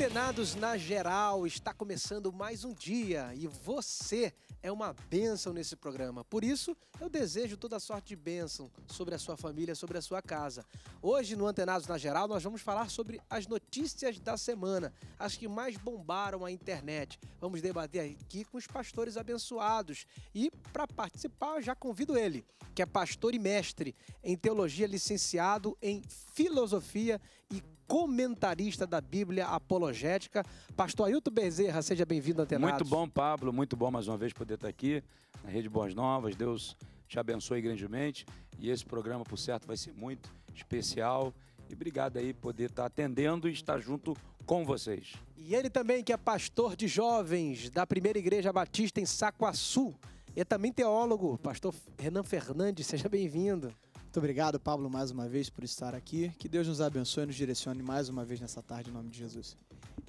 Antenados na geral, está começando mais um dia e você é uma bênção nesse programa. Por isso, eu desejo toda sorte de bênção sobre a sua família, sobre a sua casa. Hoje, no Antenados na geral, nós vamos falar sobre as notícias da semana, as que mais bombaram a internet. Vamos debater aqui com os pastores abençoados. E para participar, já convido ele, que é pastor e mestre em teologia, licenciado em filosofia e comentarista da Bíblia Apologética. Pastor Ailton Bezerra, seja bem-vindo, Antenados. Muito bom, Pablo, muito bom mais uma vez poder estar aqui na Rede Boas Novas. Deus te abençoe grandemente e esse programa, por certo, vai ser muito especial. E obrigado aí poder estar atendendo e estar junto com vocês. E ele também, que é pastor de jovens da Primeira Igreja Batista em Sacoaçu. E é também teólogo, pastor Renan Fernandes, seja bem-vindo. Muito obrigado, Pablo, mais uma vez por estar aqui. Que Deus nos abençoe e nos direcione mais uma vez nessa tarde, em nome de Jesus.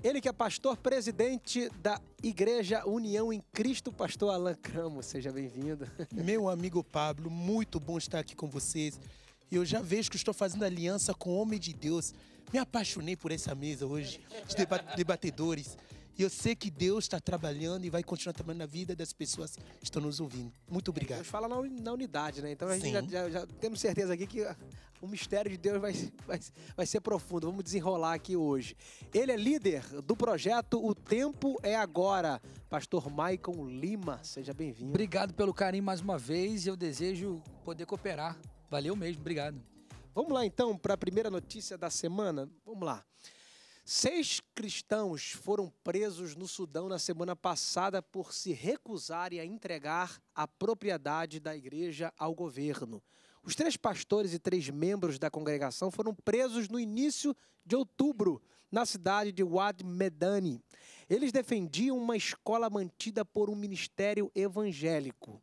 Ele que é pastor presidente da Igreja União em Cristo, pastor Alan Cramo. Seja bem-vindo. Meu amigo Pablo, muito bom estar aqui com vocês. Eu já vejo que estou fazendo aliança com o homem de Deus. Me apaixonei por essa mesa hoje, os debatedores. E eu sei que Deus está trabalhando e vai continuar trabalhando na vida das pessoas que estão nos ouvindo. Muito é, obrigado. É, Deus fala na unidade, né? Então a gente já, já, já, temos certeza aqui que o mistério de Deus vai, vai, vai ser profundo. Vamos desenrolar aqui hoje. Ele é líder do projeto O Tempo é Agora. Pastor Maicon Lima, seja bem-vindo. Obrigado pelo carinho mais uma vez. Eu desejo poder cooperar. Valeu mesmo, obrigado. Vamos lá então para a primeira notícia da semana. Vamos lá. Seis cristãos foram presos no Sudão na semana passada por se recusarem a entregar a propriedade da igreja ao governo. Os três pastores e três membros da congregação foram presos no início de outubro, na cidade de Wad Medani. Eles defendiam uma escola mantida por um ministério evangélico.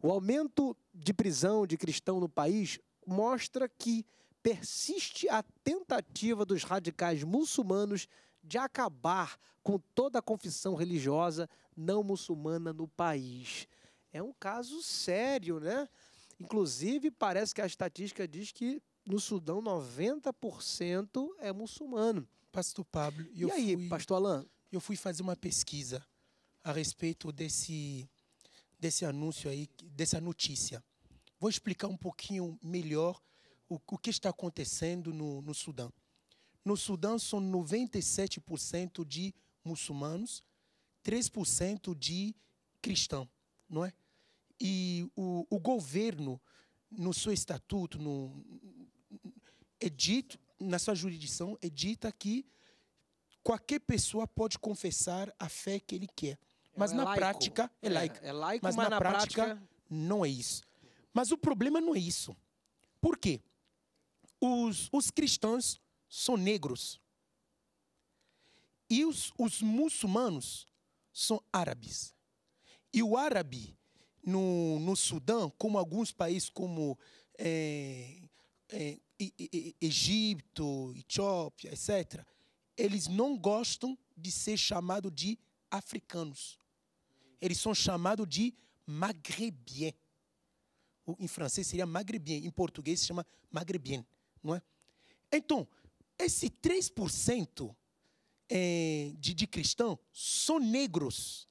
O aumento de prisão de cristão no país mostra que persiste a tentativa dos radicais muçulmanos de acabar com toda a confissão religiosa não muçulmana no país. É um caso sério, né? Inclusive, parece que a estatística diz que no Sudão 90% é muçulmano. Pastor Pablo, e aí, fui, pastor Alain? Eu fui fazer uma pesquisa a respeito desse, desse anúncio aí, dessa notícia. Vou explicar um pouquinho melhor o, o que está acontecendo no, no Sudão. No Sudão, são 97% de muçulmanos, 3% de cristão, não é? E o, o governo, no seu estatuto, no, é dito, na sua jurisdição, é dita que qualquer pessoa pode confessar a fé que ele quer. É mas é na laico. prática, é, é laico. É, é laico mas, mas, na, na prática, prática, não é isso. Mas o problema não é isso. Por quê? os, os cristãos são negros. E os, os muçulmanos são árabes. E o árabe no, no Sudão, como alguns países como é, é, Egito, Etiópia, etc., eles não gostam de ser chamados de africanos. Eles são chamados de magrebien. Em francês seria magrebien, em português se chama magrebien. Não é? Então, esse 3% é, de, de cristãos são negros.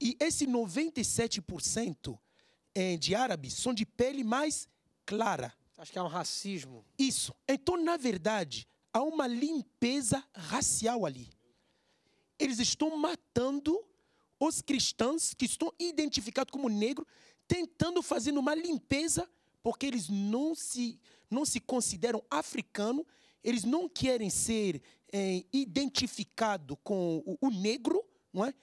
E esse 97% é, de árabes são de pele mais clara. Acho que é um racismo. Isso. Então, na verdade, há uma limpeza racial ali. Eles estão matando os cristãos que estão identificados como negro, tentando fazer uma limpeza, porque eles não se não se consideram africano, eles não querem ser é, identificados com o, o, negro, não é?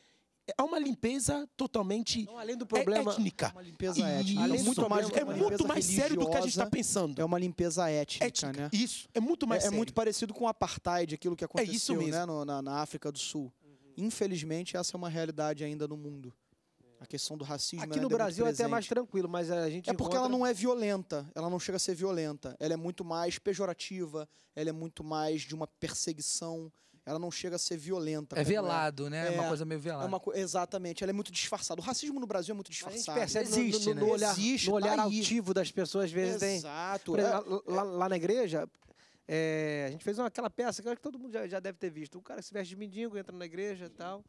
Há uma limpeza totalmente não, além do problema, é étnica. É uma limpeza étnica. muito mais, é, muito mais sério do que a gente está pensando. É uma limpeza étnica, étnica né? Isso, é muito mais é, é sério. É muito parecido com o apartheid, aquilo que é aconteceu né, no, na, na, África do Sul. Uhum. Infelizmente, essa é uma realidade ainda no mundo. A questão do racismo. Aqui é no Brasil é até mais tranquilo, mas a gente. É porque encontra... ela não é violenta, ela não chega a ser violenta. Ela é muito mais pejorativa, ela é muito mais de uma perseguição ela não chega a ser violenta. É, é velado, é. né? É uma é, coisa meio velada. É uma co... exatamente, ela é muito disfarçada. O racismo no Brasil é muito disfarçado. A gente percebe Existe, no, no, né? no né? olhar, Existe, no tá olhar tá altivo das pessoas, às vezes Exato. tem. Exato. Lá, lá, na igreja, é, a gente fez uma, aquela peça que eu acho que todo mundo já, já deve ter visto. O cara que se veste de mendigo, entra na igreja e tal.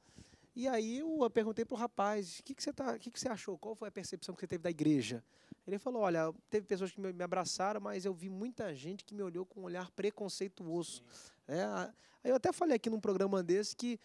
E aí eu perguntei para o rapaz, o que, que, você tá, que, que você achou? Qual foi a percepção que você teve da igreja? Ele falou, olha, teve pessoas que me abraçaram, mas eu vi muita gente que me olhou com um olhar preconceituoso. É, aí eu até falei aqui num programa desse que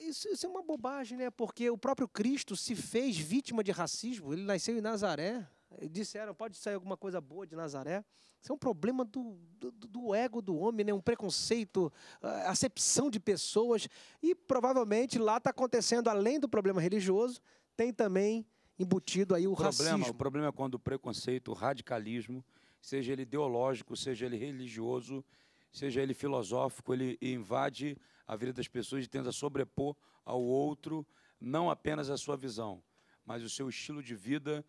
isso, isso, é uma bobagem, né? Porque o próprio Cristo se fez vítima de racismo, ele nasceu em Nazaré. Disseram, pode sair alguma coisa boa de Nazaré. Isso é um problema do, do, do, ego do homem, né? um preconceito, ah, acepção de pessoas. E provavelmente lá está acontecendo, além do problema religioso, tem também embutido aí o, racismo. problema, racismo. O problema é quando o preconceito, o radicalismo, seja ele ideológico, seja ele religioso, seja ele filosófico, ele invade a vida das pessoas e tenta sobrepor ao outro não apenas a sua visão, mas o seu estilo de vida,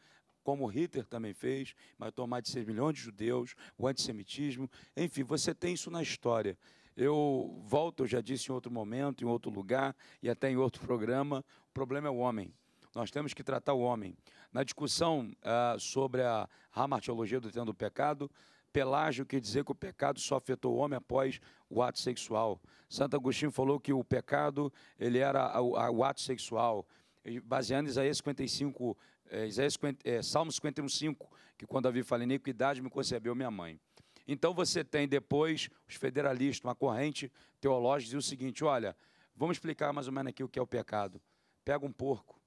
como Hitler também fez, matou mais de 6 milhões de judeus, o antissemitismo, enfim, você tem isso na história. Eu volto, eu já disse em outro momento, em outro lugar e até em outro programa, o problema é o homem. Nós temos que tratar o homem. Na discussão ah, sobre a ramartiologia do tema do pecado, Pelágio quer dizer que o pecado só afetou o homem após o ato sexual. Santo Agostinho falou que o pecado ele era o, o ato sexual. Baseando Isaías 55, é, Isaías 50, é, Salmo 51, 5, que quando Davi fala iniquidade me concebeu minha mãe. Então você tem depois os federalistas, uma corrente teológica, diz o seguinte: olha, vamos explicar mais ou menos aqui o que é o pecado. Pega um porco,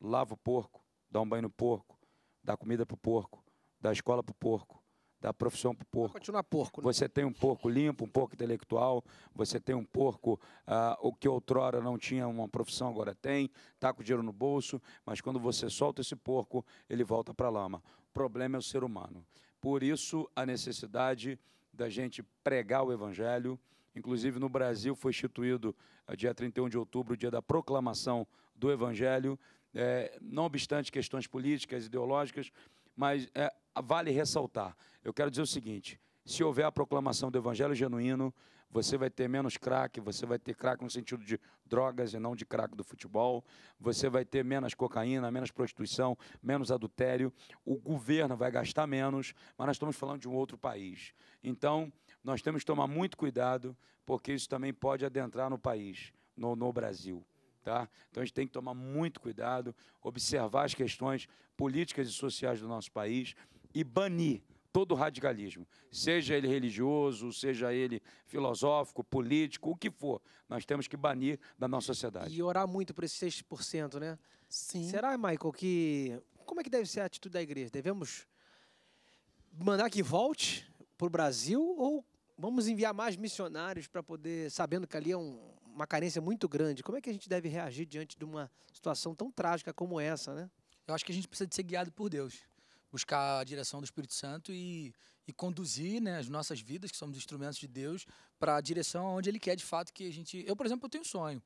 lava o porco, dá um banho no porco, dá comida para o porco, dá escola para o porco da profissão para o porco. Vai continuar porco. Né? Você tem um porco limpo, um porco intelectual, você tem um porco ah, o que outrora não tinha uma profissão, agora tem, está com dinheiro no bolso, mas quando você solta esse porco, ele volta para a lama. O problema é o ser humano. Por isso, a necessidade da gente pregar o evangelho. Inclusive, no Brasil, foi instituído, ah, dia 31 de outubro, o dia da proclamação do evangelho. É, não obstante questões políticas, ideológicas, mas é, vale ressaltar. Eu quero dizer o seguinte: se houver a proclamação do evangelho genuíno, você vai ter menos crack, você vai ter crack no sentido de drogas e não de crack do futebol, você vai ter menos cocaína, menos prostituição, menos adultério, o governo vai gastar menos, mas nós estamos falando de um outro país. Então, nós temos que tomar muito cuidado, porque isso também pode adentrar no país, no, no Brasil. Tá? Então a gente tem que tomar muito cuidado, observar as questões políticas e sociais do nosso país e banir todo radicalismo, seja ele religioso, seja ele filosófico, político, o que for, nós temos que banir da nossa sociedade. E orar muito por esses 6%, né? Sim. Será, Michael, que como é que deve ser a atitude da igreja? Devemos mandar que volte para o Brasil ou vamos enviar mais missionários para poder, sabendo que ali é um, uma carência muito grande? Como é que a gente deve reagir diante de uma situação tão trágica como essa, né? Eu acho que a gente precisa de ser guiado por Deus buscar a direção do Espírito Santo e, e conduzir né, as nossas vidas, que somos instrumentos de Deus, para a direção onde Ele quer de fato que a gente. Eu, por exemplo, eu tenho um sonho.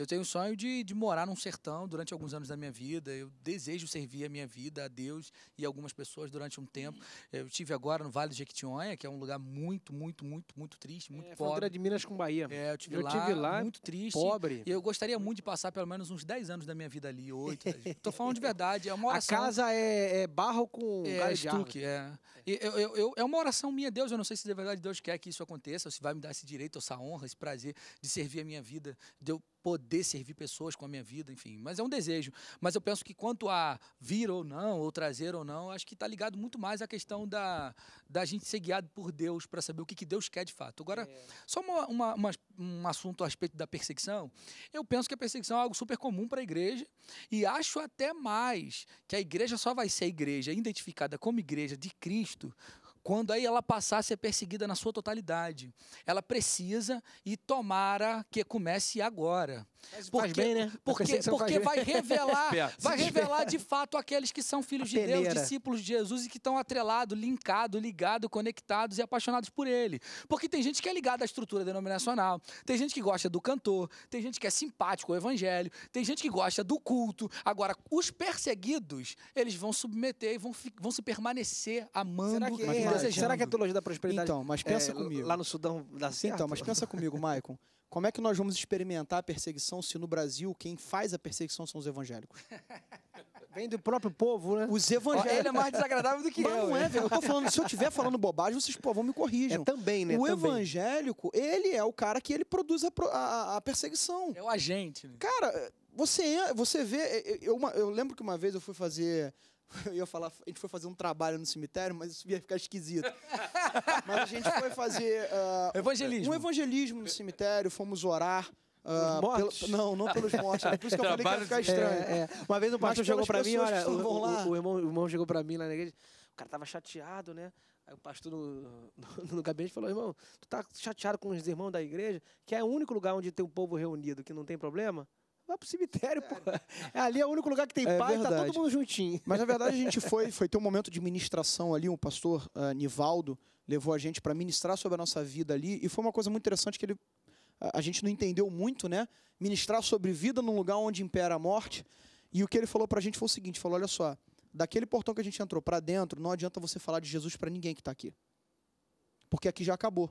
Eu tenho o sonho de, de morar num sertão durante alguns anos da minha vida. Eu desejo servir a minha vida a Deus e algumas pessoas durante um tempo. Eu estive agora no Vale do Jequitinhonha, que é um lugar muito, muito, muito, muito triste, muito é, pobre. de Minas com Bahia. É, eu tive, eu lá, tive lá, muito triste. Pobre. E eu gostaria muito de passar pelo menos uns 10 anos da minha vida ali, 8. Estou falando de verdade, é uma oração. A casa é, é barro com é, estuque, é. eu, eu, eu, é uma oração minha, Deus. Eu não sei se de verdade Deus quer que isso aconteça, ou se vai me dar esse direito, essa honra, esse prazer de servir a minha vida, de eu poder servir pessoas com a minha vida, enfim. Mas é um desejo. Mas eu penso que quanto a vir ou não, ou trazer ou não, acho que está ligado muito mais à questão da, da gente ser guiado por Deus para saber o que, que Deus quer de fato. Agora, é. só uma, uma, uma, um assunto a respeito da perseguição. Eu penso que a perseguição é algo super comum para a igreja e acho até mais que a igreja só vai ser igreja identificada como igreja de Cristo quando aí ela passar a ser perseguida na sua totalidade. Ela precisa e tomara que comece agora. Mas porque, bem, né? Porque, porque vai revelar, vai revelar de fato aqueles que são filhos a de peneira. Deus, discípulos de Jesus e que estão atrelados, linkados, ligados, conectados e apaixonados por ele. Porque tem gente que é ligada à estrutura denominacional, tem gente que gosta do cantor, tem gente que é simpático ao evangelho, tem gente que gosta do culto. Agora, os perseguidos, eles vão submeter e vão, vão se permanecer amando Será que será que a então, teologia da prosperidade. Então, mas pensa é, comigo. Lá no Sudão dá então, certo? Então, mas pensa comigo, Maicon. Como é que nós vamos experimentar a perseguição se no Brasil quem faz a perseguição são os evangélicos? Vem do próprio povo, né? Os evangélicos. Ele é mais desagradável do que Mas eu. Não é, velho. Eu tô falando, se eu estiver falando bobagem, vocês pô, vão me corrigir. É também, né? O também. evangélico, ele é o cara que ele produz a, a, a perseguição. É o agente. Né? Cara, você, você vê. Eu, eu, eu lembro que uma vez eu fui fazer eu ia falar, a gente foi fazer um trabalho no cemitério, mas isso ia ficar esquisito. mas a gente foi fazer. Uh, evangelismo. Um evangelismo no cemitério, fomos orar. Uh, mortos? Pelo, não, não pelos mortos. É por isso que eu falei que ia ficar estranho. É, é. Uma vez um pastor chegou para mim, olha, o, o, o, irmão, o irmão chegou para mim lá na igreja, o cara tava chateado, né? Aí o pastor no, no, no gabinete falou: irmão, tu tá chateado com os irmãos da igreja, que é o único lugar onde tem o povo reunido, que não tem problema? Vai é pro cemitério, pô. É. É ali é o único lugar que tem é paz, verdade. tá todo mundo juntinho. Mas na verdade a gente foi, foi ter um momento de ministração ali, um pastor uh, Nivaldo levou a gente para ministrar sobre a nossa vida ali, e foi uma coisa muito interessante que ele a, a gente não entendeu muito, né? Ministrar sobre vida num lugar onde impera a morte. E o que ele falou pra gente foi o seguinte, falou: "Olha só, daquele portão que a gente entrou para dentro, não adianta você falar de Jesus para ninguém que tá aqui. Porque aqui já acabou.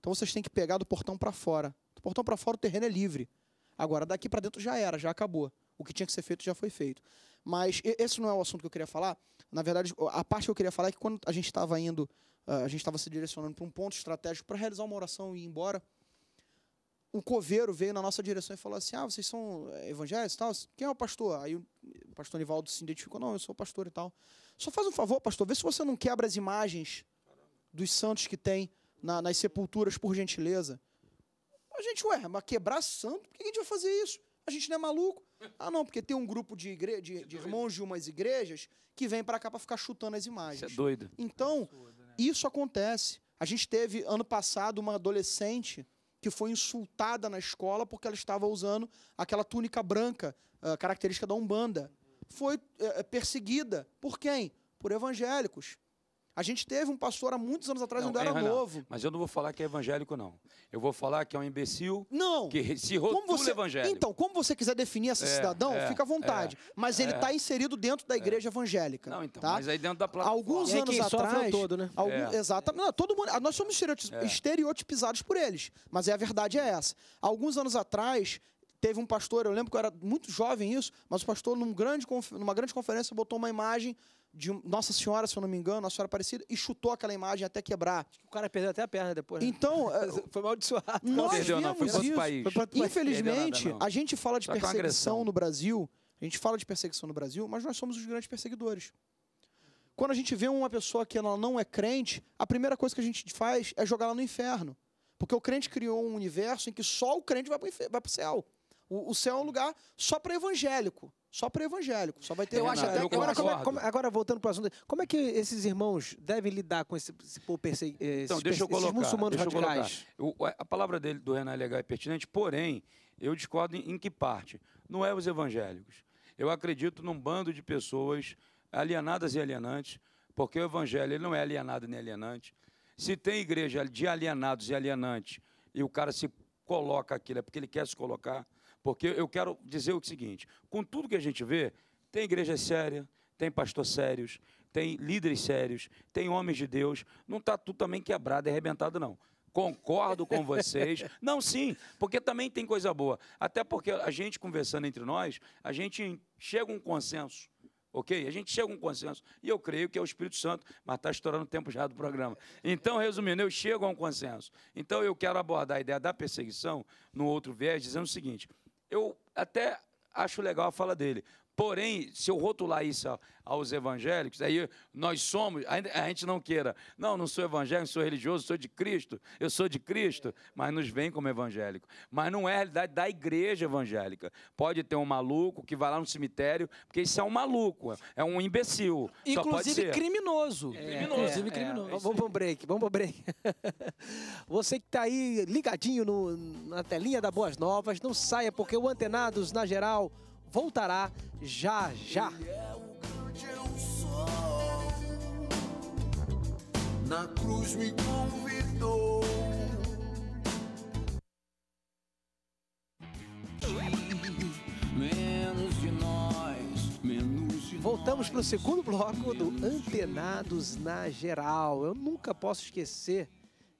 Então vocês têm que pegar do portão para fora. Do portão para fora o terreno é livre. Agora, daqui para dentro já era, já acabou. O que tinha que ser feito já foi feito. Mas esse não é o assunto que eu queria falar. Na verdade, a parte que eu queria falar é que quando a gente estava indo, ah, a gente estava se direcionando para um ponto estratégico para realizar uma oração e ir embora, um coveiro veio na nossa direção e falou assim: Ah, vocês são eh, evangélicos e tal? Quem é o pastor? Aí o pastor Nivaldo se identificou: Não, eu sou pastor e tal. Só faz um favor, pastor, vê se você não quebra as imagens dos santos que tem na, nas sepulturas, por gentileza gente, ué, mas quebrar santo, por que a gente vai fazer isso? A gente não é maluco. Ah, não, porque tem um grupo de, igre... de, é de irmãos de umas igrejas que vem para cá para ficar chutando as imagens. Isso é doido. Então, né? isso acontece. A gente teve, ano passado, uma adolescente que foi insultada na escola porque ela estava usando aquela túnica branca, ah, característica da Umbanda. Foi eh, eh, perseguida. Por quem? Por evangélicos. A gente teve um pastor há muitos anos atrás, não, ainda era novo. Não. Mas eu não vou falar que é evangélico, não. Eu vou falar que é um imbecil não. que se rotula você, evangélico. Então, como você quiser definir esse é, cidadão, é, fica à é. vontade. mas ele está é. inserido dentro da é. igreja evangélica. Não, então, tá? mas aí dentro da plataforma. Alguns anos atrás... todo, né? Algum, Exatamente. Não, todo mundo, ah, nós somos estereotipizados por eles, mas a verdade é essa. Alguns anos atrás, teve um pastor, eu lembro que eu era muito jovem isso, mas o pastor num grande, numa grande conferência botou uma imagem de Nossa Senhora, se eu não me engano, Nossa Senhora Aparecida, e chutou aquela imagem até quebrar. O cara perdeu até a perna depois. Né? Então, é, foi maldiçoado. Não perdeu, não, foi para outro país. Infelizmente, nada, a gente fala de Só é perseguição no Brasil, a gente fala de perseguição no Brasil, mas nós somos os grandes perseguidores. Quando a gente vê uma pessoa que ela não é crente, a primeira coisa que a gente faz é jogar ela no inferno. Porque o crente criou um universo em que só o crente vai para o céu. o céu é um lugar só para evangélico só para evangélico. Só vai ter. Eu acho até eu agora, como, é como, é, agora, voltando para o assunto, como é que esses irmãos devem lidar com esse, esse povo perseguido? Eh, então, deixa eu colocar. muçulmanos deixa radicais. Colocar. a palavra dele, do Renan é legal e pertinente, porém, eu discordo em, em que parte? Não é os evangélicos. Eu acredito num bando de pessoas alienadas e alienantes, porque o evangelho ele não é alienado nem alienante. Se tem igreja de alienados e alienantes e o cara se coloca aquilo, é porque ele quer se colocar. Porque eu quero dizer o seguinte: com tudo que a gente vê, tem igreja séria, tem pastores sérios, tem líderes sérios, tem homens de Deus. Não está tudo também quebrado e arrebentado, não. Concordo com vocês. não, sim, porque também tem coisa boa. Até porque a gente conversando entre nós, a gente chega a um consenso. Ok? A gente chega a um consenso. E eu creio que é o Espírito Santo, mas está estourando o tempo já do programa. Então, resumindo, eu chego a um consenso. Então, eu quero abordar a ideia da perseguição no outro viés, dizendo o seguinte: eu até acho legal a fala dele, Porém, se eu rotular isso aos evangélicos, aí nós somos, a gente não queira, não, não sou evangélico, sou religioso, sou de Cristo, eu sou de Cristo, mas nos vem como evangélico. Mas não é a realidade da igreja evangélica. Pode ter um maluco que vai lá no cemitério, porque isso é um maluco, é um imbecil. Inclusive criminoso. É, criminoso. Inclusive é, criminoso. É, vamos para um break, vamos para um break. Você que está aí ligadinho no, na telinha da Boas Novas, não saia, porque o Antenados, na geral, voltará já já. É o grande eu sou. Na cruz me convidou. Menos de nós, menos de Voltamos para o segundo bloco do Antenados na Geral. Eu nunca posso esquecer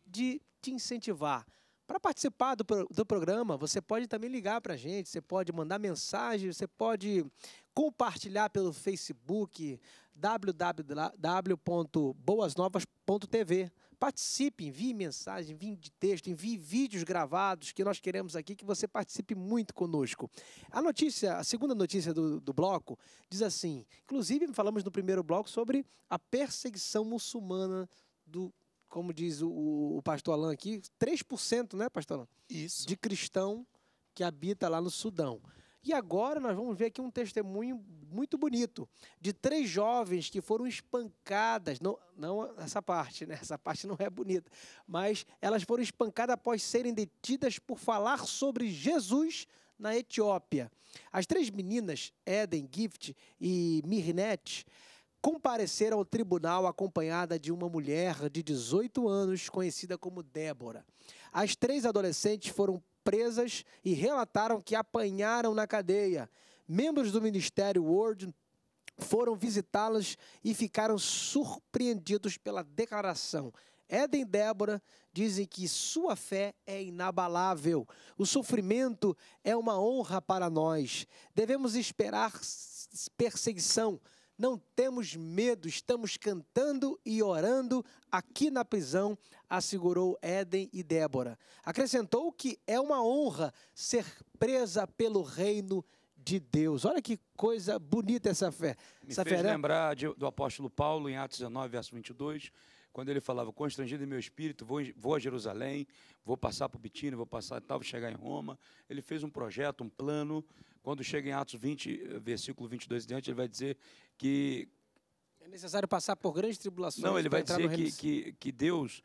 de te incentivar para participar do, do programa, você pode também ligar para a gente, você pode mandar mensagem, você pode compartilhar pelo Facebook www.boasnovas.tv. Participe, envie mensagem, envie de texto, envie vídeos gravados que nós queremos aqui que você participe muito conosco. A notícia, a segunda notícia do, do bloco diz assim: inclusive falamos no primeiro bloco sobre a perseguição muçulmana do como diz o, o pastor Alain aqui, 3%, né, pastor Alain? Isso. De cristão que habita lá no Sudão. E agora nós vamos ver aqui um testemunho muito bonito de três jovens que foram espancadas, não, não essa parte, né? Essa parte não é bonita, mas elas foram espancadas após serem detidas por falar sobre Jesus na Etiópia. As três meninas, Eden Gift e Mirnet, comparecer ao tribunal acompanhada de uma mulher de 18 anos, conhecida como Débora. As três adolescentes foram presas e relataram que apanharam na cadeia. Membros do Ministério Word foram visitá-las e ficaram surpreendidos pela declaração. Éden e Débora dizem que sua fé é inabalável. O sofrimento é uma honra para nós. Devemos esperar perseguição, não temos medo, estamos cantando e orando aqui na prisão, assegurou Éden e Débora. Acrescentou que é uma honra ser presa pelo reino de Deus. Olha que coisa bonita essa fé. Me essa fez fé, né? lembrar de, do apóstolo Paulo em Atos 19, verso 22, quando ele falava, constrangido em meu espírito, vou, vou a Jerusalém, vou passar por Bitino, vou passar tal, vou chegar em Roma. Ele fez um projeto, um plano quando chega em Atos 20, versículo 22 e diante, ele vai dizer que. É necessário passar por grandes tribulações. Não, ele vai dizer que, que, que Deus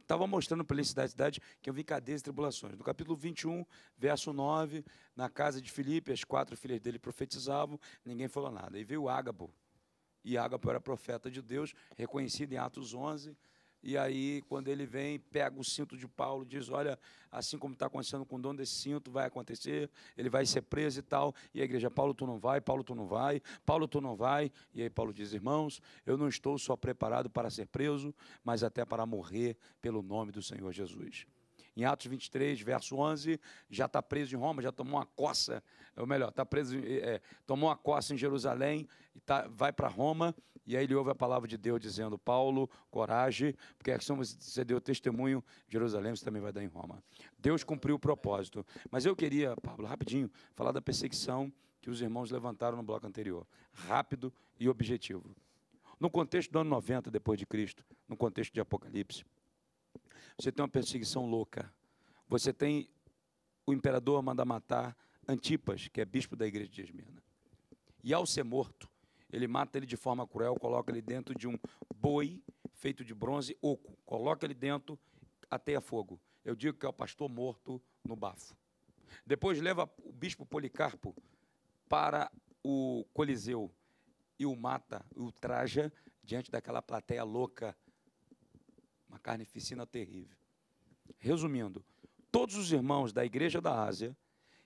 estava mostrando para ele cidade cidade que eu vi cadeias e tribulações. No capítulo 21, verso 9, na casa de Filipe, as quatro filhas dele profetizavam, ninguém falou nada. E veio Ágabo. E Ágabo era profeta de Deus, reconhecido em Atos 11, e aí, quando ele vem, pega o cinto de Paulo, diz: Olha, assim como está acontecendo com o dono desse cinto, vai acontecer, ele vai ser preso e tal. E a igreja: Paulo, tu não vai, Paulo, tu não vai, Paulo, tu não vai. E aí, Paulo diz: Irmãos, eu não estou só preparado para ser preso, mas até para morrer pelo nome do Senhor Jesus. Em Atos 23, verso 11, já está preso em Roma, já tomou uma coça, ou melhor, está preso, é, é, tomou uma coça em Jerusalém, tá, vai para Roma, e aí ele ouve a palavra de Deus dizendo: Paulo, coragem, porque aqui você deu testemunho em Jerusalém, você também vai dar em Roma. Deus cumpriu o propósito. Mas eu queria, Pablo, rapidinho, falar da perseguição que os irmãos levantaram no bloco anterior. Rápido e objetivo. No contexto do ano 90 depois de Cristo, no contexto de Apocalipse, você tem uma perseguição louca. Você tem o imperador manda matar Antipas, que é bispo da igreja de Esmirna. E ao ser morto, ele mata ele de forma cruel, coloca ele dentro de um boi feito de bronze oco, coloca ele dentro, ateia fogo. Eu digo que é o pastor morto no bafo. Depois leva o bispo Policarpo para o Coliseu e o mata, o traja diante daquela plateia louca. Uma carnificina terrível. Resumindo, todos os irmãos da igreja da Ásia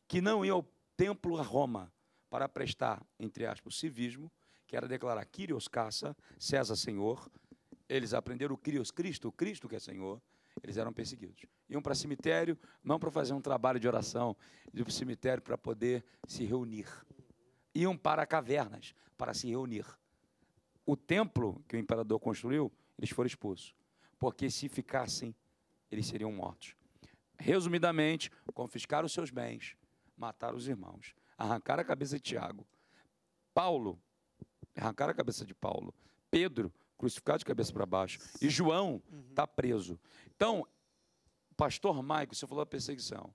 que não iam ao templo a Roma para prestar, entre aspas, civismo, que era declarar Kyrios Caça, César Senhor. Eles aprenderam o Kyrios Cristo, o Cristo que é Senhor. Eles eram perseguidos. Iam para cemitério, não para fazer um trabalho de oração, iam para o cemitério para poder se reunir. Iam para cavernas para se reunir. O templo que o imperador construiu, eles foram expulsos. Porque se ficassem, eles seriam mortos. Resumidamente, confiscaram os seus bens, mataram os irmãos, arrancaram a cabeça de Tiago. Paulo arrancaram a cabeça de Paulo. Pedro, crucificado de cabeça para baixo. E João está uhum. Tá preso. Então, pastor Maico, você falou da perseguição.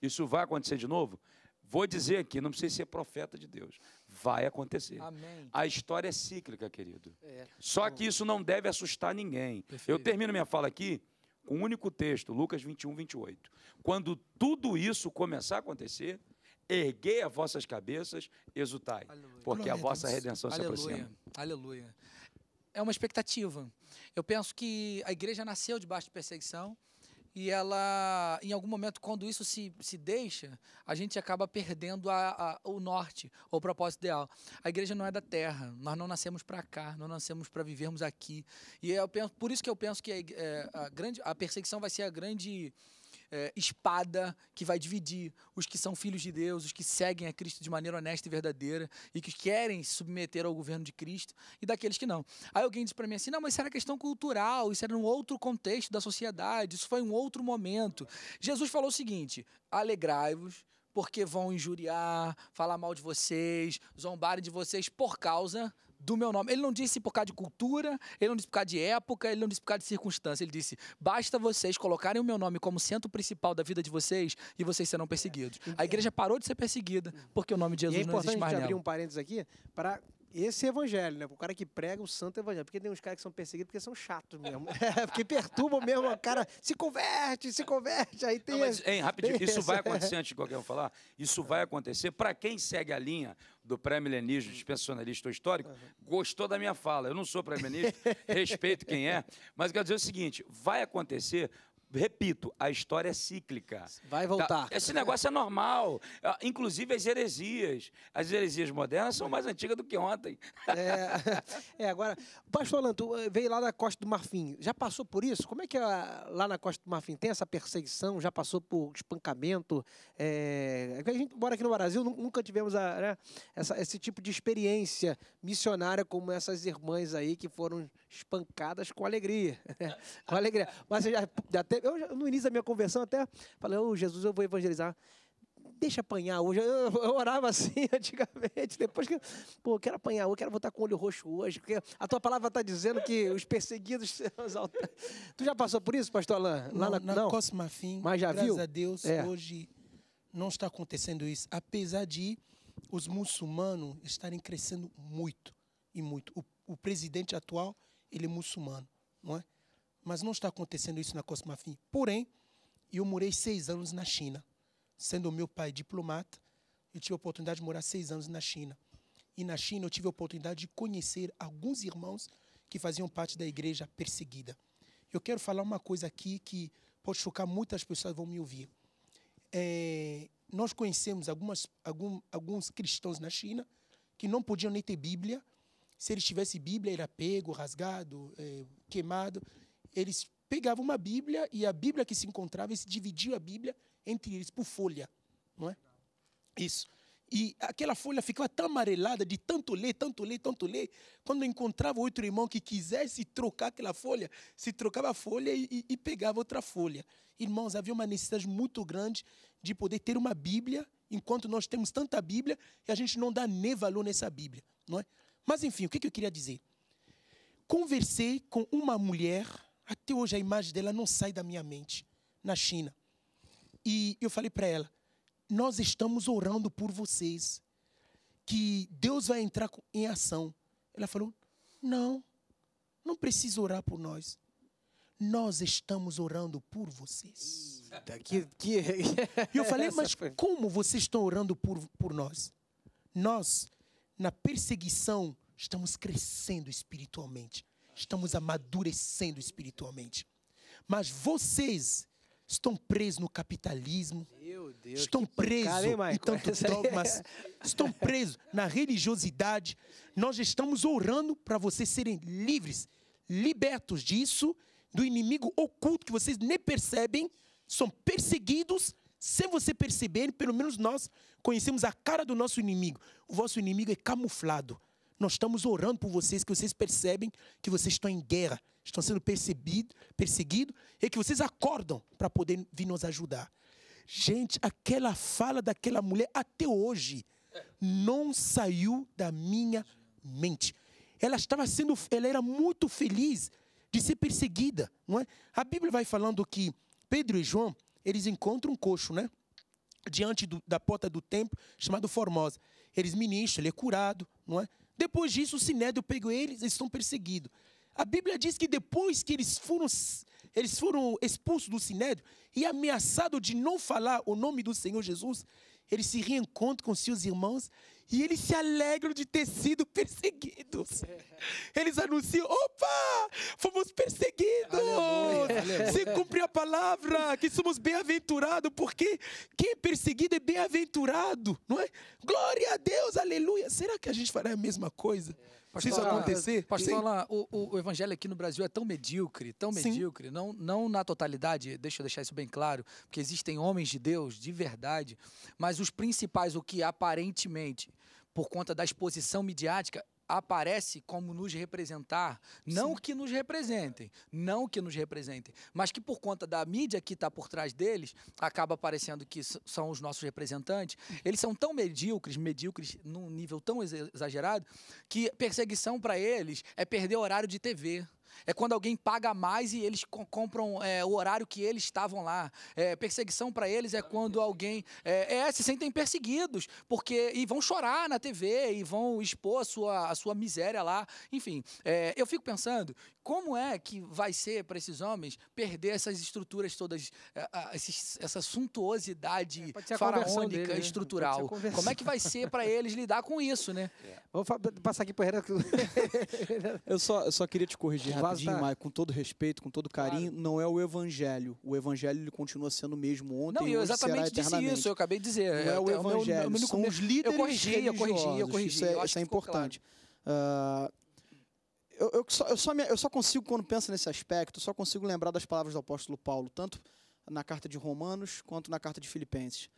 Isso vai acontecer de novo? Vou dizer aqui, não precisa ser profeta de Deus. Vai acontecer. Amém. A história é cíclica, querido. É. Só então que isso não deve assustar ninguém. Perfeito. Eu termino minha fala aqui com um único texto, Lucas 21, 28. Quando tudo isso começar a acontecer, erguei as vossas cabeças, exultai, Aleluia. porque a vossa redenção Aleluia. se aproxima. Aleluia. É uma expectativa. Eu penso que a igreja nasceu debaixo de perseguição e ela, em algum momento, quando isso se, se deixa, a gente acaba perdendo a, a, o norte, o propósito ideal. A igreja não é da terra, nós não nascemos para cá, nós nascemos para vivermos aqui. E eu penso, por isso que eu penso que a, é, a, grande, a perseguição vai ser a grande é, espada que vai dividir os que são filhos de Deus, os que seguem a Cristo de maneira honesta e verdadeira e que querem se submeter ao governo de Cristo e daqueles que não. Aí alguém diz para mim assim: não, mas isso era questão cultural, isso era um outro contexto da sociedade, isso foi um outro momento. Jesus falou o seguinte: alegrai-vos. Porque vão injuriar, falar mal de vocês, zombarem de vocês por causa do meu nome. Ele não disse por causa de cultura, ele não disse por causa de época, ele não disse por causa de circunstância. Ele disse: basta vocês colocarem o meu nome como centro principal da vida de vocês e vocês serão perseguidos. A igreja parou de ser perseguida porque o nome de Jesus e é não existe mais. É importante abrir um parênteses aqui para esse é evangelho, né? O cara que prega o santo evangelho. Porque tem uns caras que são perseguidos porque são chatos mesmo. É, porque perturbam mesmo o cara. Se converte, se converte. Aí tem. Não, mas, hein, rapidinho, isso vai acontecer antes de qualquer um falar. Isso vai acontecer. Para quem segue a linha do pré-milenismo, dispensacionalista ou histórico, uhum. gostou da minha fala. Eu não sou pré-milenista, respeito quem é. Mas quero dizer o seguinte: vai acontecer repito, a história é cíclica. Vai voltar. Tá, esse negócio é normal. Ah, inclusive as heresias. As heresias modernas são mais antigas do que ontem. É, é agora, pastor Alanto, eh, veio lá da Costa do Marfim. Já passou por isso? Como é que é lá na Costa do Marfim tem essa perseguição? Já passou por espancamento? É, a gente mora aqui no Brasil, nunca tivemos a, né, essa, esse tipo de experiência missionária como essas irmãs aí que foram espancadas com alegria. com alegria. Mas você já, já eu, no início da minha conversão até falei, ô oh, Jesus, eu vou evangelizar. Deixa apanhar hoje. Eu, eu orava assim antigamente. Depois que, pô, eu quero apanhar hoje, quero voltar com o olho roxo hoje. Porque a tua palavra está dizendo que os perseguidos serão Tu já passou por isso, pastor Alain? Lá não, na, na Cosma Fim, Mas já graças viu? a Deus, é. hoje não está acontecendo isso. Apesar de os muçulmanos estarem crescendo muito e muito. O, o presidente atual, ele é muçulmano, não é? mas não está acontecendo isso na Costa Marfim. Porém, eu morei seis anos na China. Sendo meu pai diplomata, eu tive a oportunidade de morar seis anos na China. E na China eu tive a oportunidade de conhecer alguns irmãos que faziam parte da igreja perseguida. Eu quero falar uma coisa aqui que pode chocar muitas pessoas que vão me ouvir. É, nós conhecemos algumas, algum, alguns cristãos na China que não podiam nem ter Bíblia. Se eles tivessem Bíblia, era pego, rasgado, é, queimado eles pegavam uma Bíblia e a Bíblia que se encontrava, eles dividiam a Bíblia entre eles por folha, não é? Isso. E aquela folha ficava tão amarelada de tanto ler, tanto ler, tanto ler. Quando encontrava outro irmão que quisesse trocar aquela folha, se trocava a folha e, e pegava outra folha. Irmãos, havia uma necessidade muito grande de poder ter uma Bíblia, enquanto nós temos tanta Bíblia e a gente não dá nem valor nessa Bíblia, não é? Mas enfim, o que eu queria dizer? Conversei com uma mulher até hoje a imagem dela não sai da minha mente, na China. E eu falei para ela: nós estamos orando por vocês, que Deus vai entrar em ação. Ela falou: não, não precisa orar por nós. Nós estamos orando por vocês. E eu falei, mas como vocês estão orando por, por nós? Nós, na perseguição, estamos crescendo espiritualmente. Estamos amadurecendo espiritualmente. Mas vocês estão presos no capitalismo, Deus, estão presos em tantos dogmas, é- estão presos na religiosidade. Nós estamos orando para vocês serem livres, libertos disso, do inimigo oculto que vocês nem percebem, são perseguidos sem você perceber, pelo menos nós conhecemos a cara do nosso inimigo. O vosso inimigo é camuflado. Nós estamos orando por vocês, que vocês percebem que vocês estão em guerra, estão sendo perseguidos, perseguido, e que vocês acordam para poder vir nos ajudar. Gente, aquela fala daquela mulher até hoje não saiu da minha mente. Ela estava sendo, ela era muito feliz de ser perseguida, não é? A Bíblia vai falando que Pedro e João, eles encontram um coxo, né? Diante do, da porta do templo, chamado Formosa. Eles ministram, ele é curado, não é? Depois disso, o Sinédrio pegou eles, eles estão perseguidos. A Bíblia diz que depois que eles foram, eles foram expulsos do Sinédrio e ameaçados de não falar o nome do Senhor Jesus, eles se reencontram com seus irmãos e eles se alegram de ter sido perseguidos. É. Eles anunciam: opa, fomos perseguidos. Aleluia, Se cumprir a palavra, que somos bem-aventurados, porque quem é perseguido é bem-aventurado, não é? Glória a Deus, aleluia. Será que a gente fará a mesma coisa? É. Precisa isso acontecer. Pastor, falar, o, o, o, evangelho aqui no Brasil é tão medíocre, tão medíocre, não, não na totalidade, deixa eu deixar isso bem claro, porque existem homens de Deus de verdade, mas os principais, o que aparentemente, por conta da exposição midiática, aparece como nos representar, não Sim. que nos representem, não que nos representem, mas que por conta da mídia que está por trás deles, acaba aparecendo que são os nossos representantes. Eles são tão medíocres, medíocres num nível tão exagerado, que perseguição para eles é perder horário de TV. É quando alguém paga mais e eles compram é, o horário que eles estavam lá. É, perseguição para eles é quando alguém é, é, se sentem perseguidos porque e vão chorar na TV e vão expor a sua, a sua miséria lá. Enfim, é, eu fico pensando como é que vai ser para esses homens perder essas estruturas todas, é, essa suntuosidade faraônica dele, né? estrutural. Como é que vai ser para eles lidar com isso, né? Vou passar aqui para o eu só, eu só queria te corrigir rapidinho, tá... Maio, com todo respeito, com todo carinho, claro. não é o evangelho. O evangelho ele continua sendo o mesmo ontem não, eu hoje, exatamente disse isso, eu acabei de dizer. Não é, é o evangelho, é meu, são meu, os líderes eu corrigi, religiosos. Eu corrigi, eu corrigi. Isso é, eu isso é importante. Claro. Uh, eu, eu, só, eu, só me, eu só consigo, quando penso nesse aspecto, só consigo lembrar das palavras do apóstolo Paulo, tanto na carta de Romanos quanto na carta de Filipenses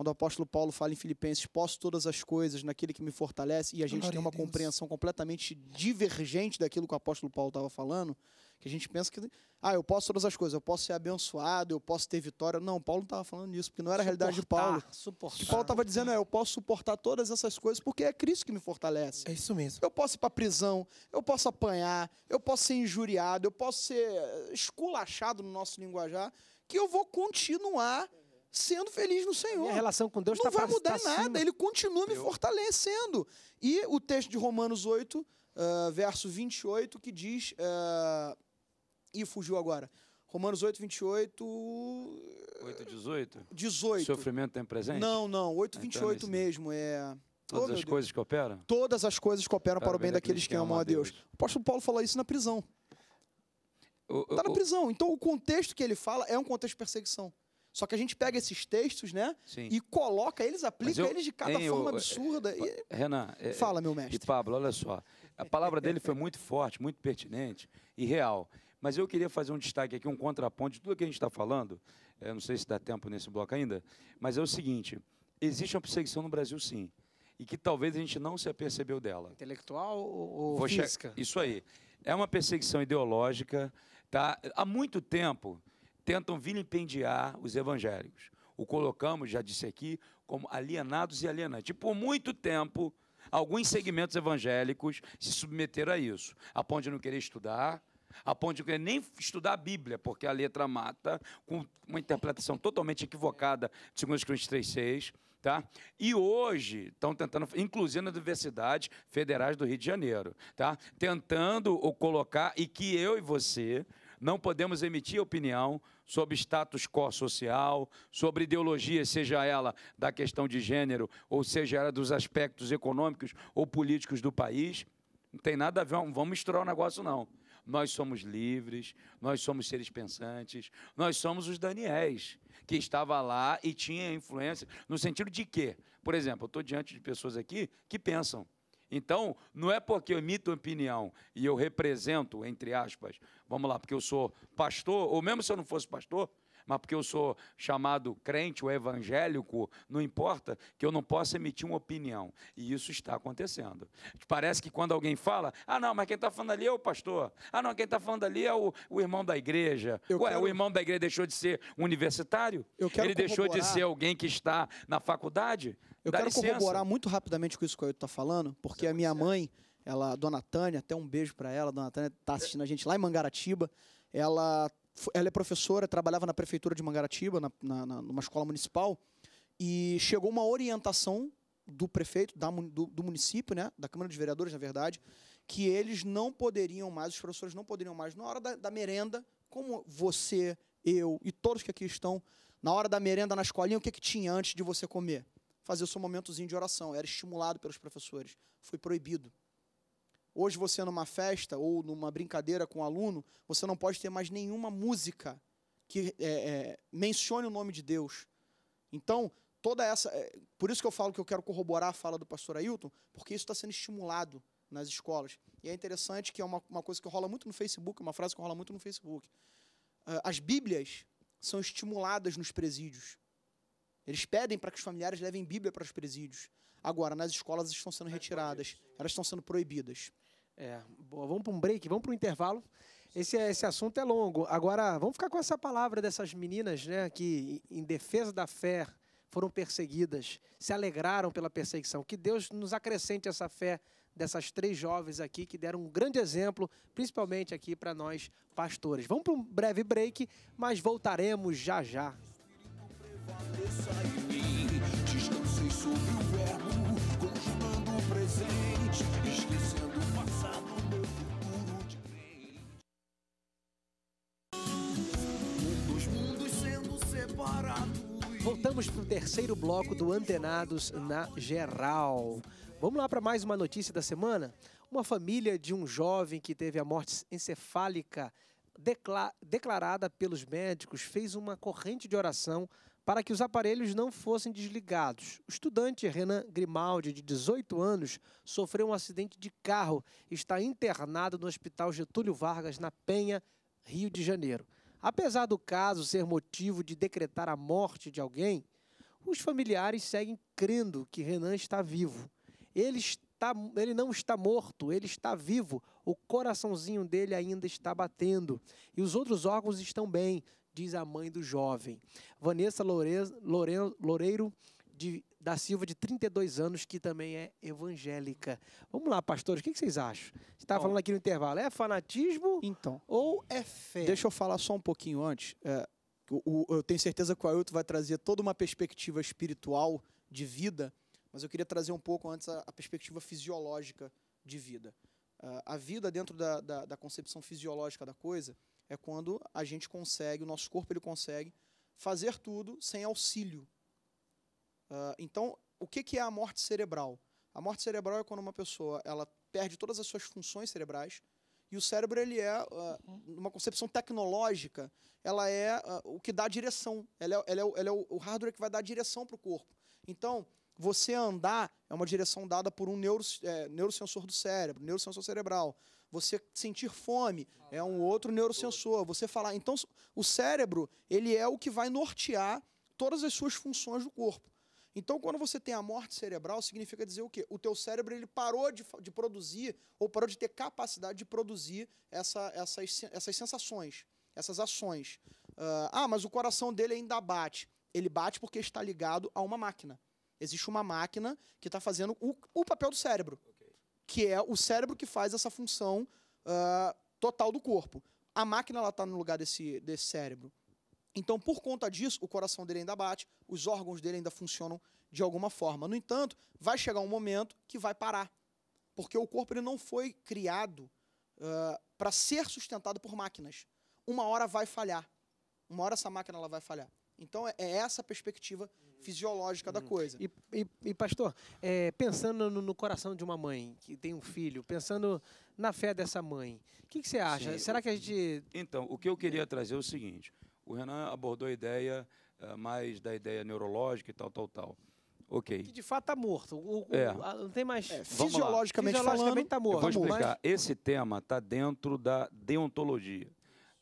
quando o apóstolo Paulo fala em Filipenses, posso todas as coisas naquele que me fortalece, e a gente Glória tem uma compreensão completamente divergente daquilo que o apóstolo Paulo estava falando, que a gente pensa que, ah, eu posso todas as coisas, eu posso ser abençoado, eu posso ter vitória. Não, Paulo não estava falando nisso, porque não era suportar, a realidade de Paulo. Suportar. O que Paulo estava dizendo é, eu posso suportar todas essas coisas porque é Cristo que me fortalece. É isso mesmo. Eu posso ir para prisão, eu posso apanhar, eu posso ser injuriado, eu posso ser esculachado no nosso linguajar, que eu vou continuar sendo feliz no Senhor. A relação com Deus não tá vai mudar tá nada, ele continua me Meu. fortalecendo. E o texto de Romanos 8, uh, eh, verso 28, que diz. Uh, eh, e fugiu agora. Romanos 8, 28. 8, 18? 18. Sofrimento tem presente? Não, não. 8, 28 então, é né? mesmo. É. Todas oh, as coisas que operam? Todas as coisas que operam para, para o bem daqueles que amam a Deus. Deus. O apóstolo Paulo falou isso na prisão. Está na prisão. Então, o contexto que ele fala é um contexto de perseguição. Só que a gente pega esses textos, né? Sim. E coloca eles, aplica eu, eles de cada hein, forma eu, é, absurda. E... Renan, é, é, fala, meu mestre. E Pablo, olha só. A palavra dele foi muito forte, muito pertinente e real. Mas eu queria fazer um destaque aqui, um contraponto de tudo que a gente está falando. Eu não sei se dá tempo nesse bloco ainda, mas é o seguinte: existe uma perseguição no Brasil, sim, e que talvez a gente não se apercebeu dela. Intelectual ou Vou física? Isso aí. É uma perseguição ideológica. Tá? Há muito tempo tentam vilipendiar os evangélicos. O colocamos, já disse aqui, como alienados e alienantes. E por muito tempo, alguns segmentos evangélicos se submeteram a isso, a ponto de não querer estudar, a ponto de não querer nem estudar a Bíblia, porque a letra mata, com uma interpretação totalmente equivocada de 2 Coríntios 3,6. Tá? E hoje estão tentando, inclusive nas universidades federais do Rio de Janeiro, tá? tentando o colocar e que eu e você não podemos emitir opinião sobre status quo social, sobre ideologia, seja ela da questão de gênero, ou seja ela dos aspectos econômicos ou políticos do país. Não tem nada a ver, vamos misturar o negócio, não. Nós somos livres, nós somos seres pensantes, nós somos os Daniéis, que estava lá e tinha influência. No sentido de quê? Por exemplo, eu estou diante de pessoas aqui que pensam. Então, não é porque eu emito opinião e eu represento, entre aspas, vamos lá, porque eu sou pastor, ou mesmo se eu não fosse pastor, mas porque eu sou chamado crente ou evangélico, não importa que eu não possa emitir uma opinião. E isso está acontecendo. Parece que quando alguém fala, ah, não, mas quem está falando ali é o pastor. Ah, não, quem está falando ali é o, o irmão da igreja. Eu Ué, quero... o irmão da igreja deixou de ser universitário? eu quero Ele deixou de ser alguém que está na faculdade? Eu Dá quero licença. corroborar muito rapidamente com isso que o está falando, porque a minha mãe, ela, dona Tânia, até um beijo para ela, dona Tânia está assistindo a gente lá em Mangaratiba, ela ela é professora, trabalhava na prefeitura de Mangaratiba, na, na, numa escola municipal, e chegou uma orientação do prefeito, da, do, do, município, né, da Câmara de Vereadores, na verdade, que eles não poderiam mais, os professores não poderiam mais, na hora da, da merenda, como você, eu e todos que aqui estão, na hora da merenda na escolinha, o que, que tinha antes de você comer? Fazer o seu momentozinho de oração. Era estimulado pelos professores. Foi proibido. Hoje você numa festa ou numa brincadeira com um aluno, você não pode ter mais nenhuma música que é, é, mencione o nome de Deus. Então, toda essa. É, por isso que eu falo que eu quero corroborar a fala do pastor Ailton, porque isso está sendo estimulado nas escolas. E é interessante que é uma, uma coisa que rola muito no Facebook, uma frase que rola muito no Facebook. Ah, as Bíblias são estimuladas nos presídios. Eles pedem para que os familiares levem Bíblia para os presídios. Agora, nas escolas estão sendo retiradas, elas estão sendo proibidas. É, boa, vamos para um break, vamos para um intervalo. Esse, é, esse assunto é longo. Agora, vamos ficar com essa palavra dessas meninas, né, que em defesa da fé foram perseguidas, se alegraram pela perseguição. Que Deus nos acrescente essa fé dessas três jovens aqui que deram um grande exemplo, principalmente aqui para nós pastores. Vamos para um breve break, mas voltaremos já já. o presente, esquecendo o passado, meu futuro de crente. Dos mundos sendo separados. Voltamos para o terceiro bloco do Antenados na Geral. Vamos lá para mais uma notícia da semana? Uma família de um jovem que teve a morte encefálica declarada pelos médicos fez uma corrente de oração para que os aparelhos não fossem desligados. O estudante Renan Grimaldi, de 18 anos, sofreu um acidente de carro e está internado no Hospital Getúlio Vargas, na Penha, Rio de Janeiro. Apesar do caso ser motivo de decretar a morte de alguém, os familiares seguem crendo que Renan está vivo. Ele, está, ele não está morto, ele está vivo. O coraçãozinho dele ainda está batendo. E os outros órgãos estão bem, diz a mãe do jovem. Vanessa Loureiro de, da Silva, de 32 anos, que também é evangélica. Vamos lá, pastores, o que, vocês acham? Você estava tá falando aqui no intervalo, é fanatismo então, ou é fé? Deixa eu falar só um pouquinho antes. É, o, o, eu tenho certeza que o Ailton vai trazer toda uma perspectiva espiritual de vida, mas eu queria trazer um pouco antes a, a perspectiva fisiológica de vida. Uh, a vida dentro da, da, da concepção fisiológica da coisa, é quando a gente consegue, o nosso corpo ele consegue fazer tudo sem auxílio. Uh, então, o que, que é a morte cerebral? A morte cerebral é quando uma pessoa ela perde todas as suas funções cerebrais e o cérebro ele é ah, uh, uhum. uma concepção tecnológica, ela é uh, o que dá direção, ela é, ela é, o, ela é o, o hardware que vai dar direção para o corpo. Então, você andar é uma direção dada por um neuro, é, neurosensor do cérebro, neurosensor cerebral. Você sentir fome é um outro neurosensor. Você falar. Então, o cérebro, ele é o que vai nortear todas as suas funções do corpo. Então, quando você tem a morte cerebral, significa dizer o quê? O teu cérebro ele parou de, de produzir ou parou de ter capacidade de produzir essa, essas, essas sensações, essas ações. Uh, ah, mas o coração dele ainda bate. Ele bate porque está ligado a uma máquina. Existe uma máquina que está fazendo o, o papel do cérebro que é o cérebro que faz essa função uh, total do corpo. A máquina está no lugar desse, desse cérebro. Então, por conta disso, o coração dele ainda bate, os órgãos dele ainda funcionam de alguma forma. No entanto, vai chegar um momento que vai parar, porque o corpo ele não foi criado uh, ah, para ser sustentado por máquinas. Uma hora vai falhar. Uma hora essa máquina ela vai falhar. Então é, é essa a perspectiva fisiológica da uhum. coisa. E, e, e pastor, é, pensando no, no, coração de uma mãe que tem um filho, pensando na fé dessa mãe, o que, que, você acha? Sim. Será que a gente. Então, o que eu queria é. trazer é o seguinte: o Renan abordou a ideia eh, mais da ideia neurológica e tal, tal, tal. Ok. Que de fato está morto. O, o, é. a, não tem mais. É, fisiologicamente, fisiologicamente falando, tá morto. Eu vou explicar. Mas... Esse tema está dentro da deontologia.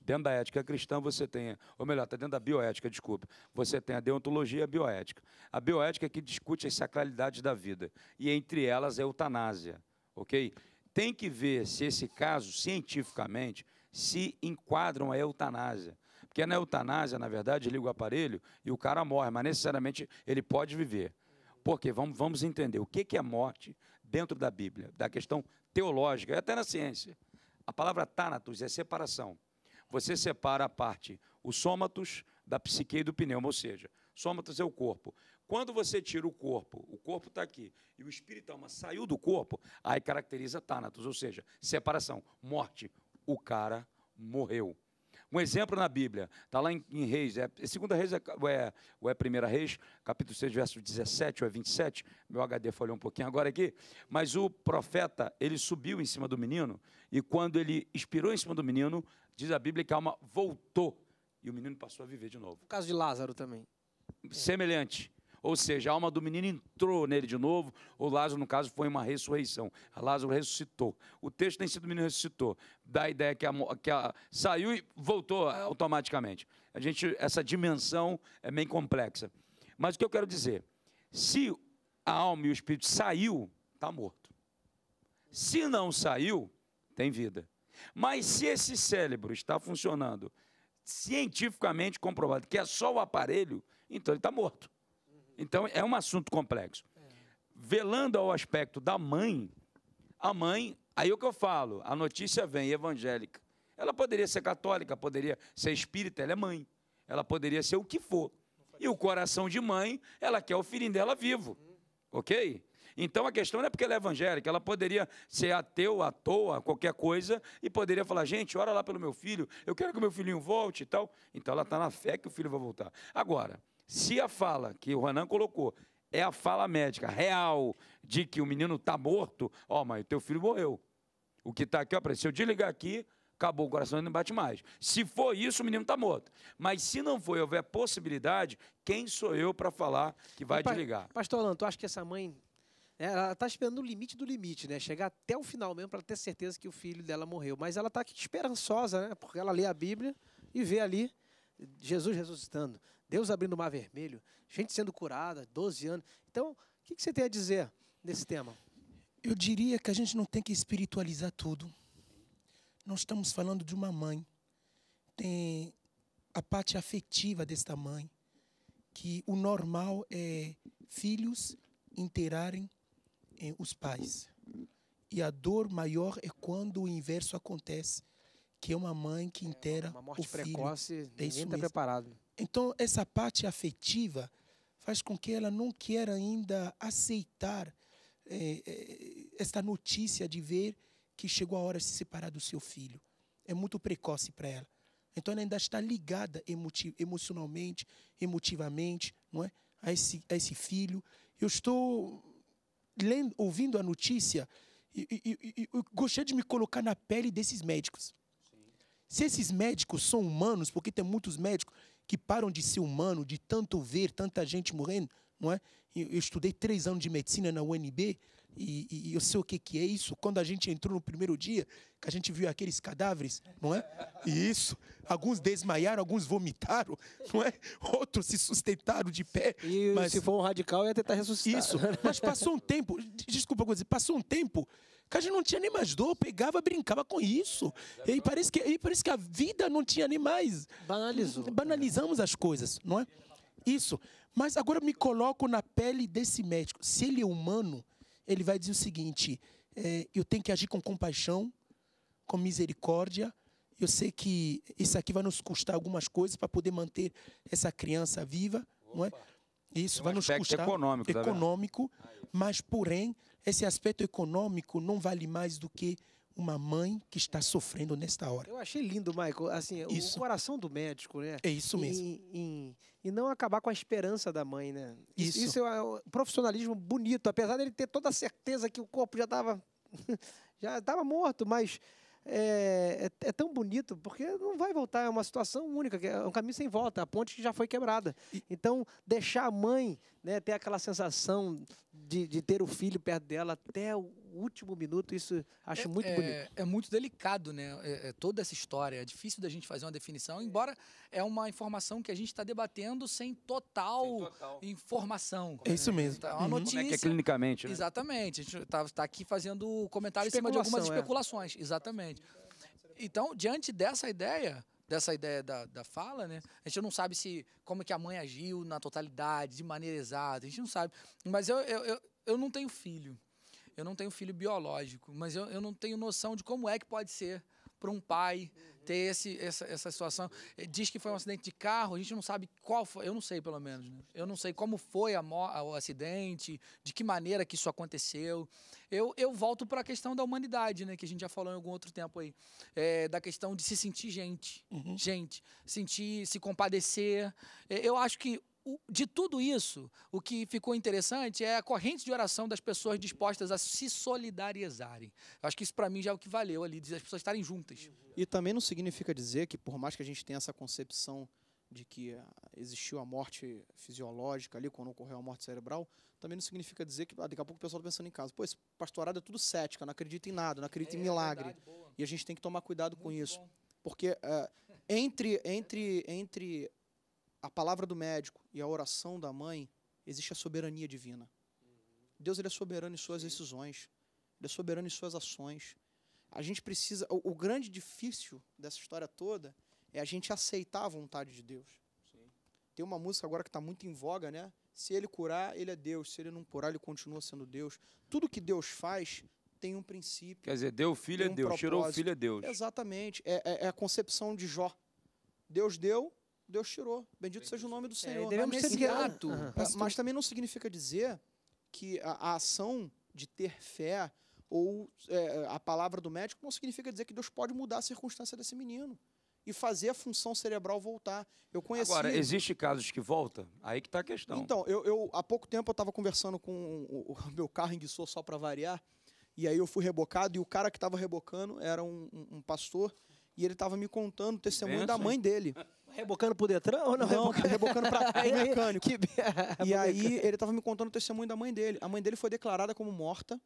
Dentro da ética cristã você tem, ou melhor, está dentro da bioética, desculpe, você tem a deontologia e a bioética. A bioética é que discute as sacralidades da vida, e entre elas a eutanásia, ok? Tem que ver se esse caso, cientificamente, se enquadram a eutanásia. Porque na eutanásia, na verdade, liga o aparelho e o cara morre, mas necessariamente ele pode viver. Porque vamos, vamos entender o que é morte dentro da Bíblia, da questão teológica, até na ciência. A palavra Thanatos é separação você separa a parte, o sômatos da psique e do pneu, ou seja, sômatos é o corpo. Quando você tira o corpo, o corpo está aqui, e o espírito alma saiu do corpo, aí caracteriza Thanatos, ou seja, separação, morte. O cara morreu. Um exemplo na Bíblia, está lá em, em, Reis, é, é segunda Reis é, ou, é, ou é primeira Reis, capítulo 6, verso 17 ou é 27, meu HD falhou um pouquinho agora aqui, mas o profeta, ele subiu em cima do menino, e quando ele expirou em cima do menino, diz a Bíblia que a alma voltou, e o menino passou a viver de novo. O caso de Lázaro também. Semelhante. Ou seja, a alma do menino entrou nele de novo, ou Lázaro, no caso, foi uma ressurreição. A Lázaro ressuscitou. O texto tem sido o menino ressuscitou. Dá a ideia que, a, que a, saiu e voltou automaticamente. A gente, essa dimensão é bem complexa. Mas o que eu quero dizer? Se a alma e o espírito saiu, está morto. Se não saiu, tem vida. Mas se esse cérebro está funcionando cientificamente comprovado que é só o aparelho, então ele está morto. Então é um assunto complexo. Velando ao aspecto da mãe, a mãe, aí é o que eu falo, a notícia vem é evangélica. Ela poderia ser católica, poderia ser espírita, ela é mãe. Ela poderia ser o que for. E o coração de mãe, ela quer o filhinho dela vivo. Ok? Então a questão não é porque ela é evangélica, ela poderia ser ateu, à toa, qualquer coisa, e poderia falar: gente, ora lá pelo meu filho, eu quero que o meu filhinho volte e tal. Então ela está na fé que o filho vai voltar. Agora, se a fala que o Ronan colocou é a fala médica real de que o menino está morto, ó, mas mãe, teu filho morreu. O que está aqui, ó, se eu desligar aqui, acabou o coração, ele não bate mais. Se for isso, o menino está morto. Mas se não for, houver possibilidade, quem sou eu para falar que vai pa desligar? Pastor Alan, tu acha que essa mãe né, ela está esperando o limite do limite, né? Chegar até o final mesmo para ter certeza que o filho dela morreu. Mas ela está esperançosa, né? Porque ela lê a Bíblia e vê ali Jesus ressuscitando. Deus abrindo o mar vermelho, gente sendo curada, 12 anos. Então, o que, você tem a dizer nesse tema? Eu diria que a gente não tem que espiritualizar tudo. Nós estamos falando de uma mãe. Tem a parte afetiva desta mãe, que o normal é filhos inteirarem eh, os pais. E a dor maior é quando o inverso acontece, que é uma mãe que inteira é uma morte o filho. precoce, ninguém está é preparado. Então, essa parte afetiva faz com que ela não queira ainda aceitar é, é, esta notícia de ver que chegou a hora de se separar do seu filho. É muito precoce para ela. Então, ela ainda está ligada emotiv emocionalmente, emotivamente, não é? A esse, a esse filho. Eu estou lendo, ouvindo a notícia e, e, e, gostei de me colocar na pele desses médicos. Sim. Se esses médicos são humanos, porque tem muitos médicos que param de ser humano, de tanto ver tanta gente morrendo, não é? Eu estudei três anos de medicina na UNB e, e, eu sei o que, que é isso. Quando a gente entrou no primeiro dia, que a gente viu aqueles cadáveres, não é? E isso, alguns desmaiaram, alguns vomitaram, não é? Outros se sustentaram de pé. E mas... se for um radical, ia tentar ressuscitar. Isso, mas passou um tempo, desculpa, passou um tempo Cara, não tinha nem mais dor, pegava, brincava com isso. e parece que, e parece que a vida não tinha nem mais. Banalizou. Banalizamos as coisas, não é? Isso. Mas agora me coloco na pele desse médico. Se ele é humano, ele vai dizer o seguinte: é, eu tenho que agir com compaixão, com misericórdia. Eu sei que isso aqui vai nos custar algumas coisas para poder manter essa criança viva, Opa. não é? Isso um vai nos custar econômico, tá econômico, tá mas porém esse aspecto econômico não vale mais do que uma mãe que está sofrendo nesta hora. Eu achei lindo, Michael, assim, isso. o coração do médico, né? É isso mesmo. E, e, e não acabar com a esperança da mãe, né? Isso. isso é um profissionalismo bonito, apesar dele ter toda a certeza que o corpo já estava já estava morto, mas é, é, é, tão bonito porque não vai voltar, é uma situação única, é um caminho sem volta, a ponte já foi quebrada. Então, deixar a mãe né, ter aquela sensação de, de ter o filho perto dela até o último minuto, isso acho é, muito é, bonito. É, é muito delicado, né? É, é, toda essa história. É difícil da gente fazer uma definição, embora é uma informação que a gente está debatendo sem total, sem total, informação. É isso mesmo. Tá, é uma uhum. notícia. Como é né, que é clinicamente, né? Exatamente. A gente está tá aqui fazendo comentário em cima de algumas especulações. Exatamente. Então, diante dessa ideia dessa ideia da, da fala, né? A gente não sabe se como que a mãe agiu na totalidade, de maneira exata, a gente não sabe. Mas eu, eu, eu, eu não tenho filho. Eu não tenho filho biológico, mas eu, eu não tenho noção de como é que pode ser para um pai ter esse, essa, essa situação. Eh, diz que foi um acidente de carro, a gente não sabe qual foi, eu não sei pelo menos, né? Eu não sei como foi a, o acidente, de que maneira que isso aconteceu. Eu, eu volto para a questão da humanidade, né? Que a gente já falou em algum outro tempo aí. É, da questão de se sentir gente. Uhum. Gente. Sentir, se compadecer. Eh, eu acho que de tudo isso, o que ficou interessante é a corrente de oração das pessoas dispostas a se solidarizarem. Acho que isso para mim já é o que valeu ali, as pessoas estarem juntas. E também não significa dizer que por mais que a gente tenha essa concepção de que ah, existiu a morte fisiológica ali, quando ocorreu a morte cerebral, também não significa dizer que ah, daqui a pouco o pessoal está pensando em casa, pô, esse pastorado é tudo cética, não acredita em nada, não acredita é, em é milagre. É verdade, e a gente tem que tomar cuidado Muito com isso. Bom. Porque uh, entre, entre, entre a palavra do médico e a oração da mãe, existe a soberania divina. Deus ele é soberano em suas decisões, ele é soberano em suas ações. A gente precisa. O, o grande difícil dessa história toda é a gente aceitar a vontade de Deus. Sim. Tem uma música agora que está muito em voga, né? Se ele curar, ele é Deus. Se ele não curar, ele continua sendo Deus. Tudo que Deus faz tem um princípio. Quer dizer, deu o filho é um é Deus, propósito. tirou o filho é Deus. Exatamente. É, é, é a concepção de Jó. Deus deu, Deus tirou. Bendito, Bendito seja o nome do Senhor. É, devemos mas, ser grato. Mas também não significa dizer que a, a ação de ter fé ou é, a palavra do médico não significa dizer que Deus pode mudar a circunstância desse menino e fazer a função cerebral voltar. Eu conheci. Agora, existe casos que volta? Aí que está a questão. Então, eu, eu, há pouco tempo eu estava conversando com o, o, meu carro enguiçou só para variar, e aí eu fui rebocado, e o cara que estava rebocando era um, um, um pastor, e ele estava me contando o testemunho da mãe dele. Rebocando pro Detran ou não? Não, rebocando para pra mecânico. Que... e aí ele estava me contando o testemunho da mãe dele. A mãe dele foi declarada como morta,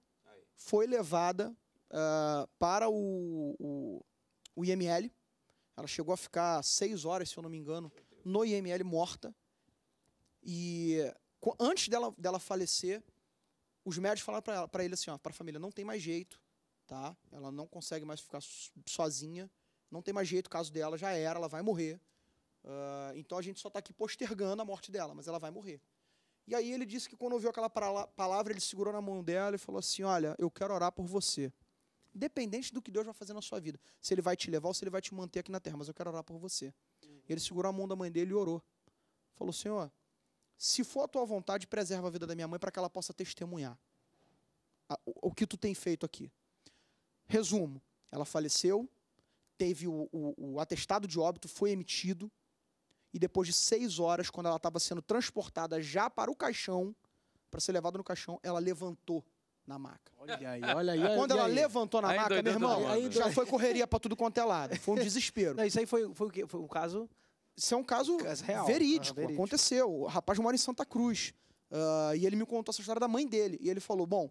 foi levada uh, para o, o, o IML. Ela chegou a ficar seis horas, se eu não me engano, no IML morta. E antes dela, dela falecer, os médicos falaram para ele assim, ó, para a família, não tem mais jeito, tá? Ela não consegue mais ficar sozinha, não tem mais jeito, o caso dela já era, ela vai morrer. Uh, então a gente só está aqui postergando a morte dela, mas ela vai morrer. E aí ele disse que quando ouviu aquela palavra, ele segurou na mão dela e falou assim: Olha, eu quero orar por você. Independente do que Deus vai fazer na sua vida, se ele vai te levar ou se ele vai te manter aqui na terra, mas eu quero orar por você. Uhum. Ele segurou a mão da mãe dele e orou. Falou: Senhor, se for a tua vontade, preserva a vida da minha mãe para que ela possa testemunhar o, que tu tem feito aqui. Resumo: ela faleceu, teve o, o, o atestado de óbito, foi emitido e depois de seis horas, quando ela estava sendo transportada já para o caixão, para ser levada no caixão, ela levantou na maca. Olha aí, olha aí. Quando ela aí. levantou na aí maca, doido, meu irmão, já foi correria para tudo quanto é lado. Foi um desespero. Não, isso aí foi, foi o quê? Foi um caso... Isso é um caso, caso é real. Verídico, ah, verídico, aconteceu. O rapaz mora em Santa Cruz. Uh, e ele me contou essa história da mãe dele. E ele falou: Bom,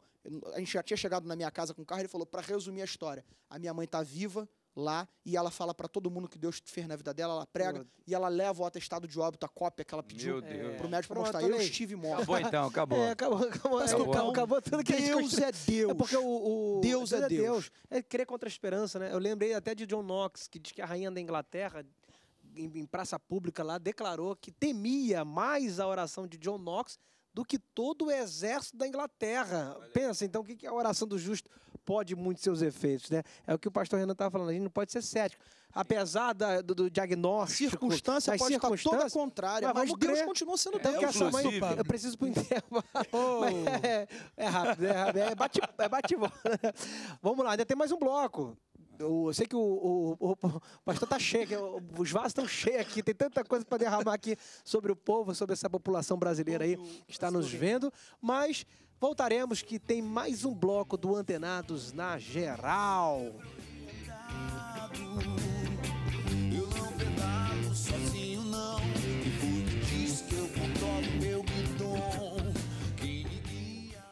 a gente já tinha chegado na minha casa com o carro. Ele falou: Para resumir a história, a minha mãe está viva, lá e ela fala para todo mundo que Deus fez na vida dela, ela prega e ela leva o atestado de óbito, a cópia que ela pediu pro médico para mostrar. Eu estive morto. Acabou então, acabou. É, acabou, acabou, acabou, então, acabou tudo que Deus é Deus. É porque o, o Deus, Deus, é, é Deus. Deus. É crer contra a esperança, né? Eu lembrei até de John Knox, que diz que a rainha da Inglaterra em, em praça pública lá declarou que temia mais a oração de John Knox do que todo o exército da Inglaterra. Pensa, então, o que é a oração do justo? pode muito seus efeitos, né? É o que o pastor Renan estava falando, a gente não pode ser cético. Apesar da, do, do, diagnóstico. Circunstância pode circunstâncias, estar toda contrária, mas, mas Deus crer. continua sendo Deus. É, que mãe, eu preciso para o intervalo. Oh. É, é, rápido, é rápido. É bate, é bate Vamos lá, ainda tem mais um bloco. Eu sei que o, o, o pastor está cheio, os vasos estão cheios aqui, tem tanta coisa para derramar aqui sobre o povo, sobre essa população brasileira aí que está nos vendo, mas Voltaremos que tem mais um bloco do Antenados na geral. Eu não pedalo sozinho não. E diz que eu controlo meu Quem me guia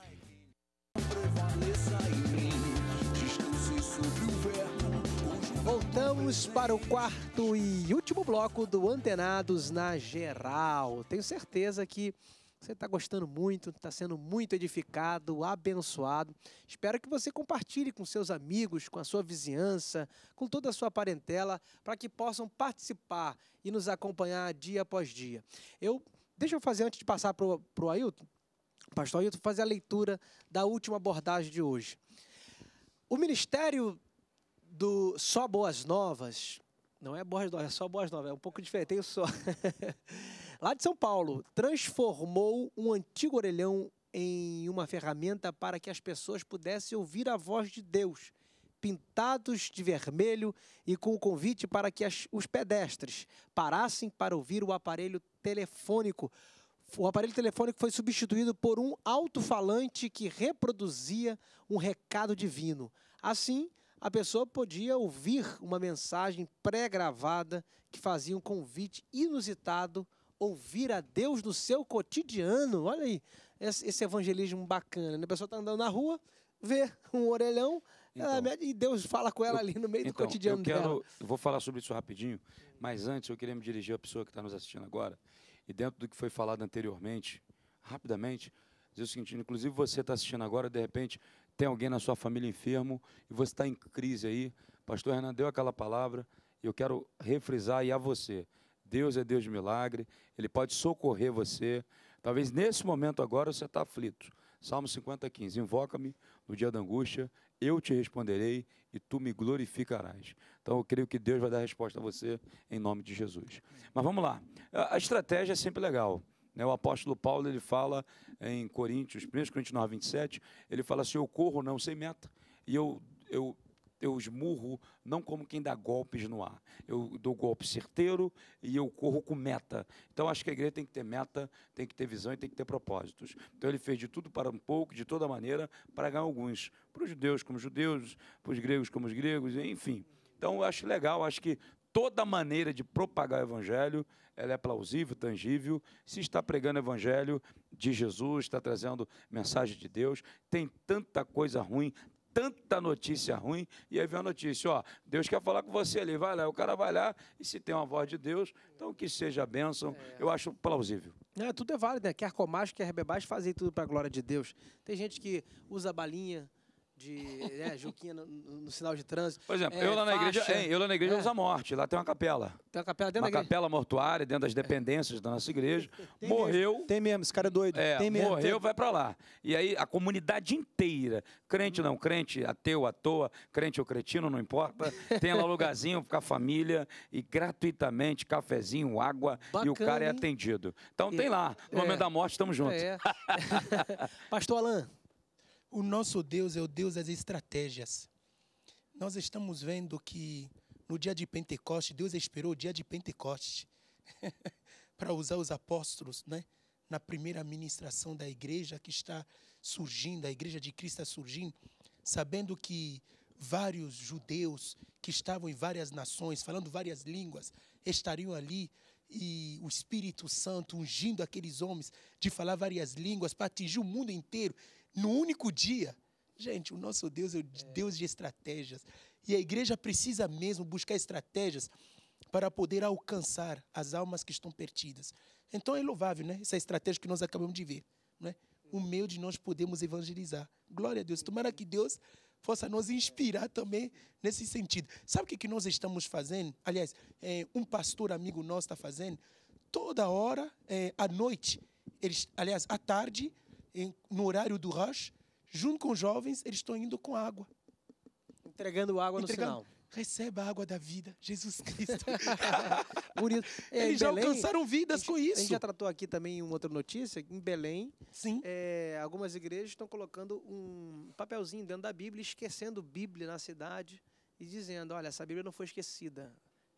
prevaleça em mim. sobre o verbo. Voltamos para o quarto e último bloco do Antenados na geral. Tenho certeza que você está gostando muito, está sendo muito edificado, abençoado. Espero que você compartilhe com seus amigos, com a sua vizinhança, com toda a sua parentela, para que possam participar e nos acompanhar dia após dia. Eu Deixa eu fazer antes de passar para o Ailton, pastor Ailton, fazer a leitura da última abordagem de hoje. O ministério do Só Boas Novas, não é Boas Novas, é Só Boas Novas, é um pouco diferente, tem o Só. lá de São Paulo, transformou um antigo orelhão em uma ferramenta para que as pessoas pudessem ouvir a voz de Deus, pintados de vermelho e com o convite para que as, os pedestres parassem para ouvir o aparelho telefônico. O aparelho telefônico foi substituído por um alto-falante que reproduzia um recado divino. Assim, a pessoa podia ouvir uma mensagem pré-gravada que fazia um convite inusitado ouvir a Deus do seu cotidiano. Olha aí, esse evangelismo bacana. Né? A pessoa está andando na rua, vê um orelhão então, ela, e Deus fala com ela ali no meio então, do cotidiano eu quero, dela. vou falar sobre isso rapidinho, mas antes eu queria me dirigir à pessoa que está nos assistindo agora. E dentro do que foi falado anteriormente, rapidamente, dizer o seguinte: inclusive você está assistindo agora, de repente tem alguém na sua família enfermo e você está em crise aí. Pastor Renan deu aquela palavra e eu quero refrisar e a você. Deus é Deus de milagre, Ele pode socorrer você. Talvez nesse momento agora você está aflito. Salmo 50, 15. Invoca-me no dia da angústia, eu te responderei e tu me glorificarás. Então eu creio que Deus vai dar resposta a você em nome de Jesus. Mas vamos lá. A estratégia é sempre legal. Né? O apóstolo Paulo ele fala em Coríntios, 1 Coríntios 9, 27, ele fala assim: Eu corro não sem meta e eu, eu eu esmurro não como quem dá golpes no ar. Eu dou golpe certeiro e eu corro com meta. Então acho que a igreja tem que ter meta, tem que ter visão e tem que ter propósitos. Então ele fez de tudo para um pouco, de toda maneira, para ganhar alguns. Para os judeus como os judeus, para os gregos como os gregos, enfim. Então eu acho legal, acho que toda maneira de propagar o evangelho, ela é plausível, tangível. Se está pregando o evangelho de Jesus, está trazendo mensagem de Deus, tem tanta coisa ruim, tanta notícia ruim, e aí vem a notícia, ó, Deus quer falar com você ali, vai lá, o cara vai lá, e se tem uma voz de Deus, então que seja bênção, é. eu acho plausível. É, tudo é válido, né? Quer comar, quer bebais, fazer tudo para a glória de Deus. Tem gente que usa balinha, de é, Juquinha no, no, sinal de trânsito. Por exemplo, é, eu, lá na igreja, eu lá na igreja é. usa morte, lá tem uma capela. Tem uma capela dentro uma da capela mortuária, dentro das dependências da nossa igreja. Tem morreu. Mesmo. Tem mesmo, esse cara é doido. É, tem mesmo, morreu, tem. vai para lá. E aí a comunidade inteira, crente não crente, ateu à toa, crente ou cretino, não importa, tem lá um lugarzinho com a família e gratuitamente cafezinho, água Bacana, e o cara é atendido. Então tem lá, no é. momento da morte, estamos juntos. É. Pastor Alain. O nosso Deus é o Deus das estratégias. Nós estamos vendo que no dia de Pentecoste, Deus esperou o dia de Pentecoste para usar os apóstolos, né? Na primeira ministração da igreja que está surgindo, a igreja de Cristo está surgindo, sabendo que vários judeus que estavam em várias nações, falando várias línguas, estariam ali e o Espírito Santo ungindo aqueles homens de falar várias línguas para atingir o mundo inteiro num único dia. Gente, o nosso Deus é o é. Deus de estratégias. E a igreja precisa mesmo buscar estratégias para poder alcançar as almas que estão perdidas. Então é louvável, né? Essa estratégia que nós acabamos de ver, né? O hum. meio de nós podemos evangelizar. Glória a Deus. Tomara que Deus possa nos inspirar também nesse sentido. Sabe o que, que nós estamos fazendo? Aliás, é, um pastor amigo nosso está fazendo. Toda hora, é, à noite, eles, aliás, à tarde, no horário do rush, junto com jovens, eles estão indo com água. Entregando água Entregando. no sinal receba a água da vida, Jesus Cristo. Bonito. É, Eles já Belém, alcançaram vidas gente, com isso. A gente já tratou aqui também uma outra notícia, em Belém, Sim. É, algumas igrejas estão colocando um papelzinho dentro da Bíblia, esquecendo Bíblia na cidade e dizendo, olha, essa Bíblia não foi esquecida,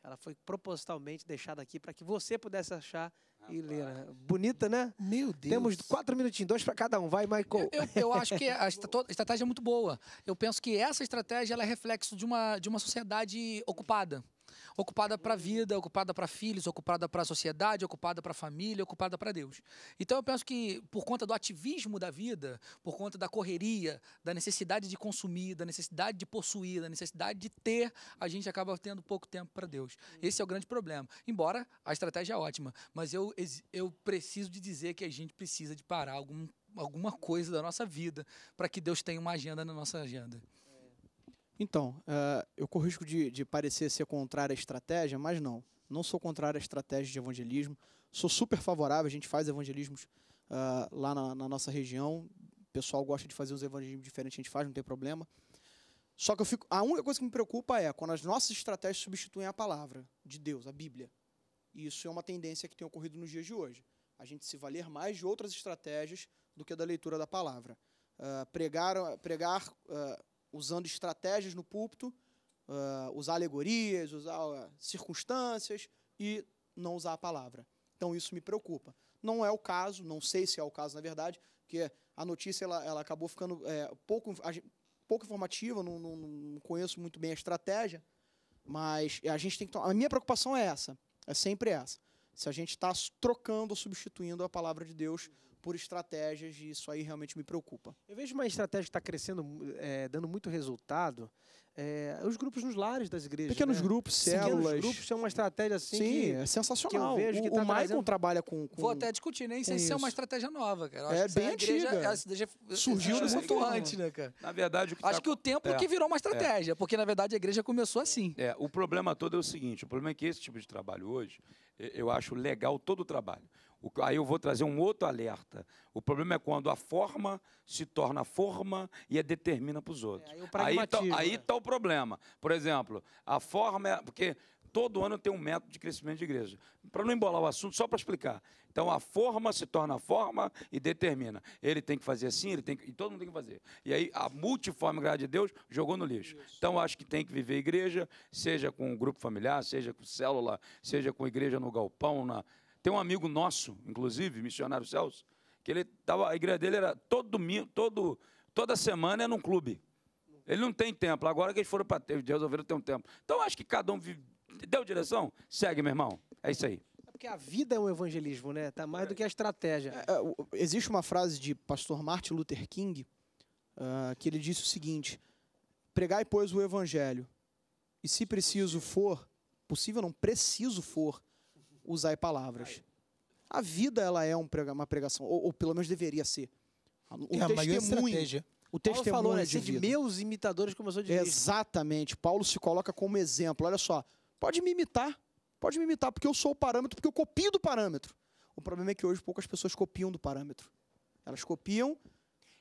ela foi propositalmente deixada aqui para que você pudesse achar Rapaz. e ler. Né? Bonita, né? Meu Deus. Temos quatro minutinhos, dois para cada um. Vai, Michael. Eu, eu, eu acho que a estratégia é muito boa. Eu penso que essa estratégia ela é reflexo de uma, de uma sociedade ocupada ocupada para a vida, ocupada para filhos, ocupada para a sociedade, ocupada para a família, ocupada para Deus. Então eu penso que por conta do ativismo da vida, por conta da correria, da necessidade de consumir, da necessidade de possuir, da necessidade de ter, a gente acaba tendo pouco tempo para Deus. Uhum. Esse é o grande problema. Embora a estratégia é ótima, mas eu, eu preciso de dizer que a gente precisa de parar algum, alguma coisa da nossa vida para que Deus tenha uma agenda na nossa agenda. Então, uh, eu corro risco de, de parecer ser contrário à estratégia, mas não. Não sou contrário à estratégia de evangelismo. Sou super favorável, a gente faz evangelismos uh, lá na, na, nossa região. O pessoal gosta de fazer uns evangelismos diferentes, a gente faz, não tem problema. Só que eu fico. A única coisa que me preocupa é quando as nossas estratégias substituem a palavra de Deus, a Bíblia. E isso é uma tendência que tem ocorrido nos dias de hoje. A gente se valer mais de outras estratégias do que da leitura da palavra. Uh, pregar, pregar uh, usando estratégias no púlpito, uh, usar alegorias, usar uh, circunstâncias e não usar a palavra. Então isso me preocupa. Não é o caso, não sei se é o caso na verdade, porque a notícia ela, ela acabou ficando é, pouco, pouco informativa, não, não, não, conheço muito bem a estratégia, mas a gente tem que A minha preocupação é essa, é sempre essa. Se a gente está trocando ou substituindo a palavra de Deus por estratégias e isso aí realmente me preocupa. Eu vejo uma estratégia que está crescendo, é, dando muito resultado, é, os grupos nos lares das igrejas. Pequenos né? grupos, células. Pequenos grupos são uma estratégia assim. Sim, que, é sensacional. Que eu vejo que o, tá o trabalha com, com, Vou até discutir, nem sei se isso. é uma estratégia nova, cara. É, é bem antiga. igreja Surgiu é, muito é, antes, né, cara? Na verdade, o que Acho tá... que o tempo é. que virou uma estratégia, porque na verdade a igreja começou assim. É, o problema todo é o seguinte: o problema é que esse tipo de trabalho hoje, eu acho legal todo o trabalho aí eu vou trazer um outro alerta. O problema é quando a forma se torna forma e a é determina para os outros. É, aí está aí né? tá o problema. Por exemplo, a forma é. Porque todo ano tem um método de crescimento de igreja. Para não embolar o assunto, só para explicar. Então a forma se torna forma e determina. Ele tem que fazer assim, ele tem que, e todo mundo tem que fazer. E aí a multiforme graça de Deus jogou no lixo. Isso. Então acho que tem que viver igreja, seja com grupo familiar, seja com célula, seja com igreja no galpão, na tem um amigo nosso, inclusive, missionário Celso, que ele tava, a igreja dele era todo domingo, todo, toda semana é num clube. Ele não tem templo. Agora que eles foram para resolveram ter um templo. Então acho que cada um vive, deu direção, segue, meu irmão. É isso aí. É porque a vida é um evangelismo, né? Tá mais do que a estratégia. É, é, existe uma frase de pastor Martin Luther King uh, que ele disse o seguinte: pregai pois o evangelho e se preciso for, possível não preciso for, usai palavras. A vida ela é uma pregação, ou, ou pelo menos deveria ser. O é, é testemunho. O texto falou, né? De, meus imitadores como eu sou de Exatamente. Paulo se coloca como exemplo. Olha só, pode me imitar. Pode me imitar, porque eu sou o parâmetro, porque eu copio do parâmetro. O problema é que hoje poucas pessoas copiam do parâmetro. Elas copiam.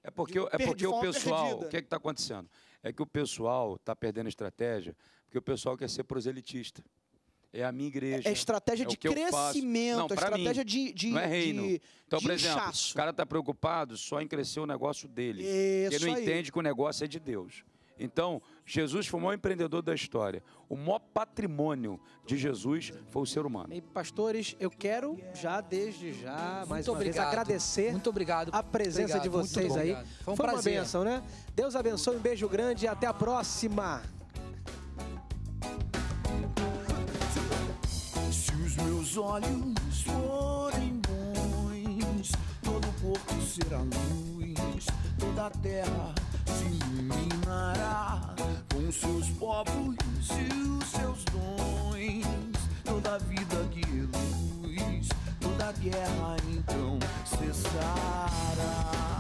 É porque, de, é porque o pessoal. Perdida. O que é está acontecendo? É que o pessoal está perdendo a estratégia, porque o pessoal quer ser proselitista. É a minha igreja. É estratégia é de crescimento, não, é estratégia mim, de, de, não é reino. De, então, por exemplo, inchaço. o cara está preocupado só em crescer o negócio dele. Isso ele não aí. entende que o negócio é de Deus. Então, Jesus foi o maior empreendedor da história. O maior patrimônio de Jesus foi o ser humano. E, pastores, eu quero já, desde já, mais Muito uma obrigado. vez, agradecer Muito obrigado. a presença obrigado. de vocês aí. Foi, um foi uma bênção, né? Deus abençoe, um beijo grande e até a próxima. Seus olhos forem bons, todo o corpo será luz, toda a terra se iluminará com seus povos e os seus dons, toda a vida que é luz, toda a guerra então cessará.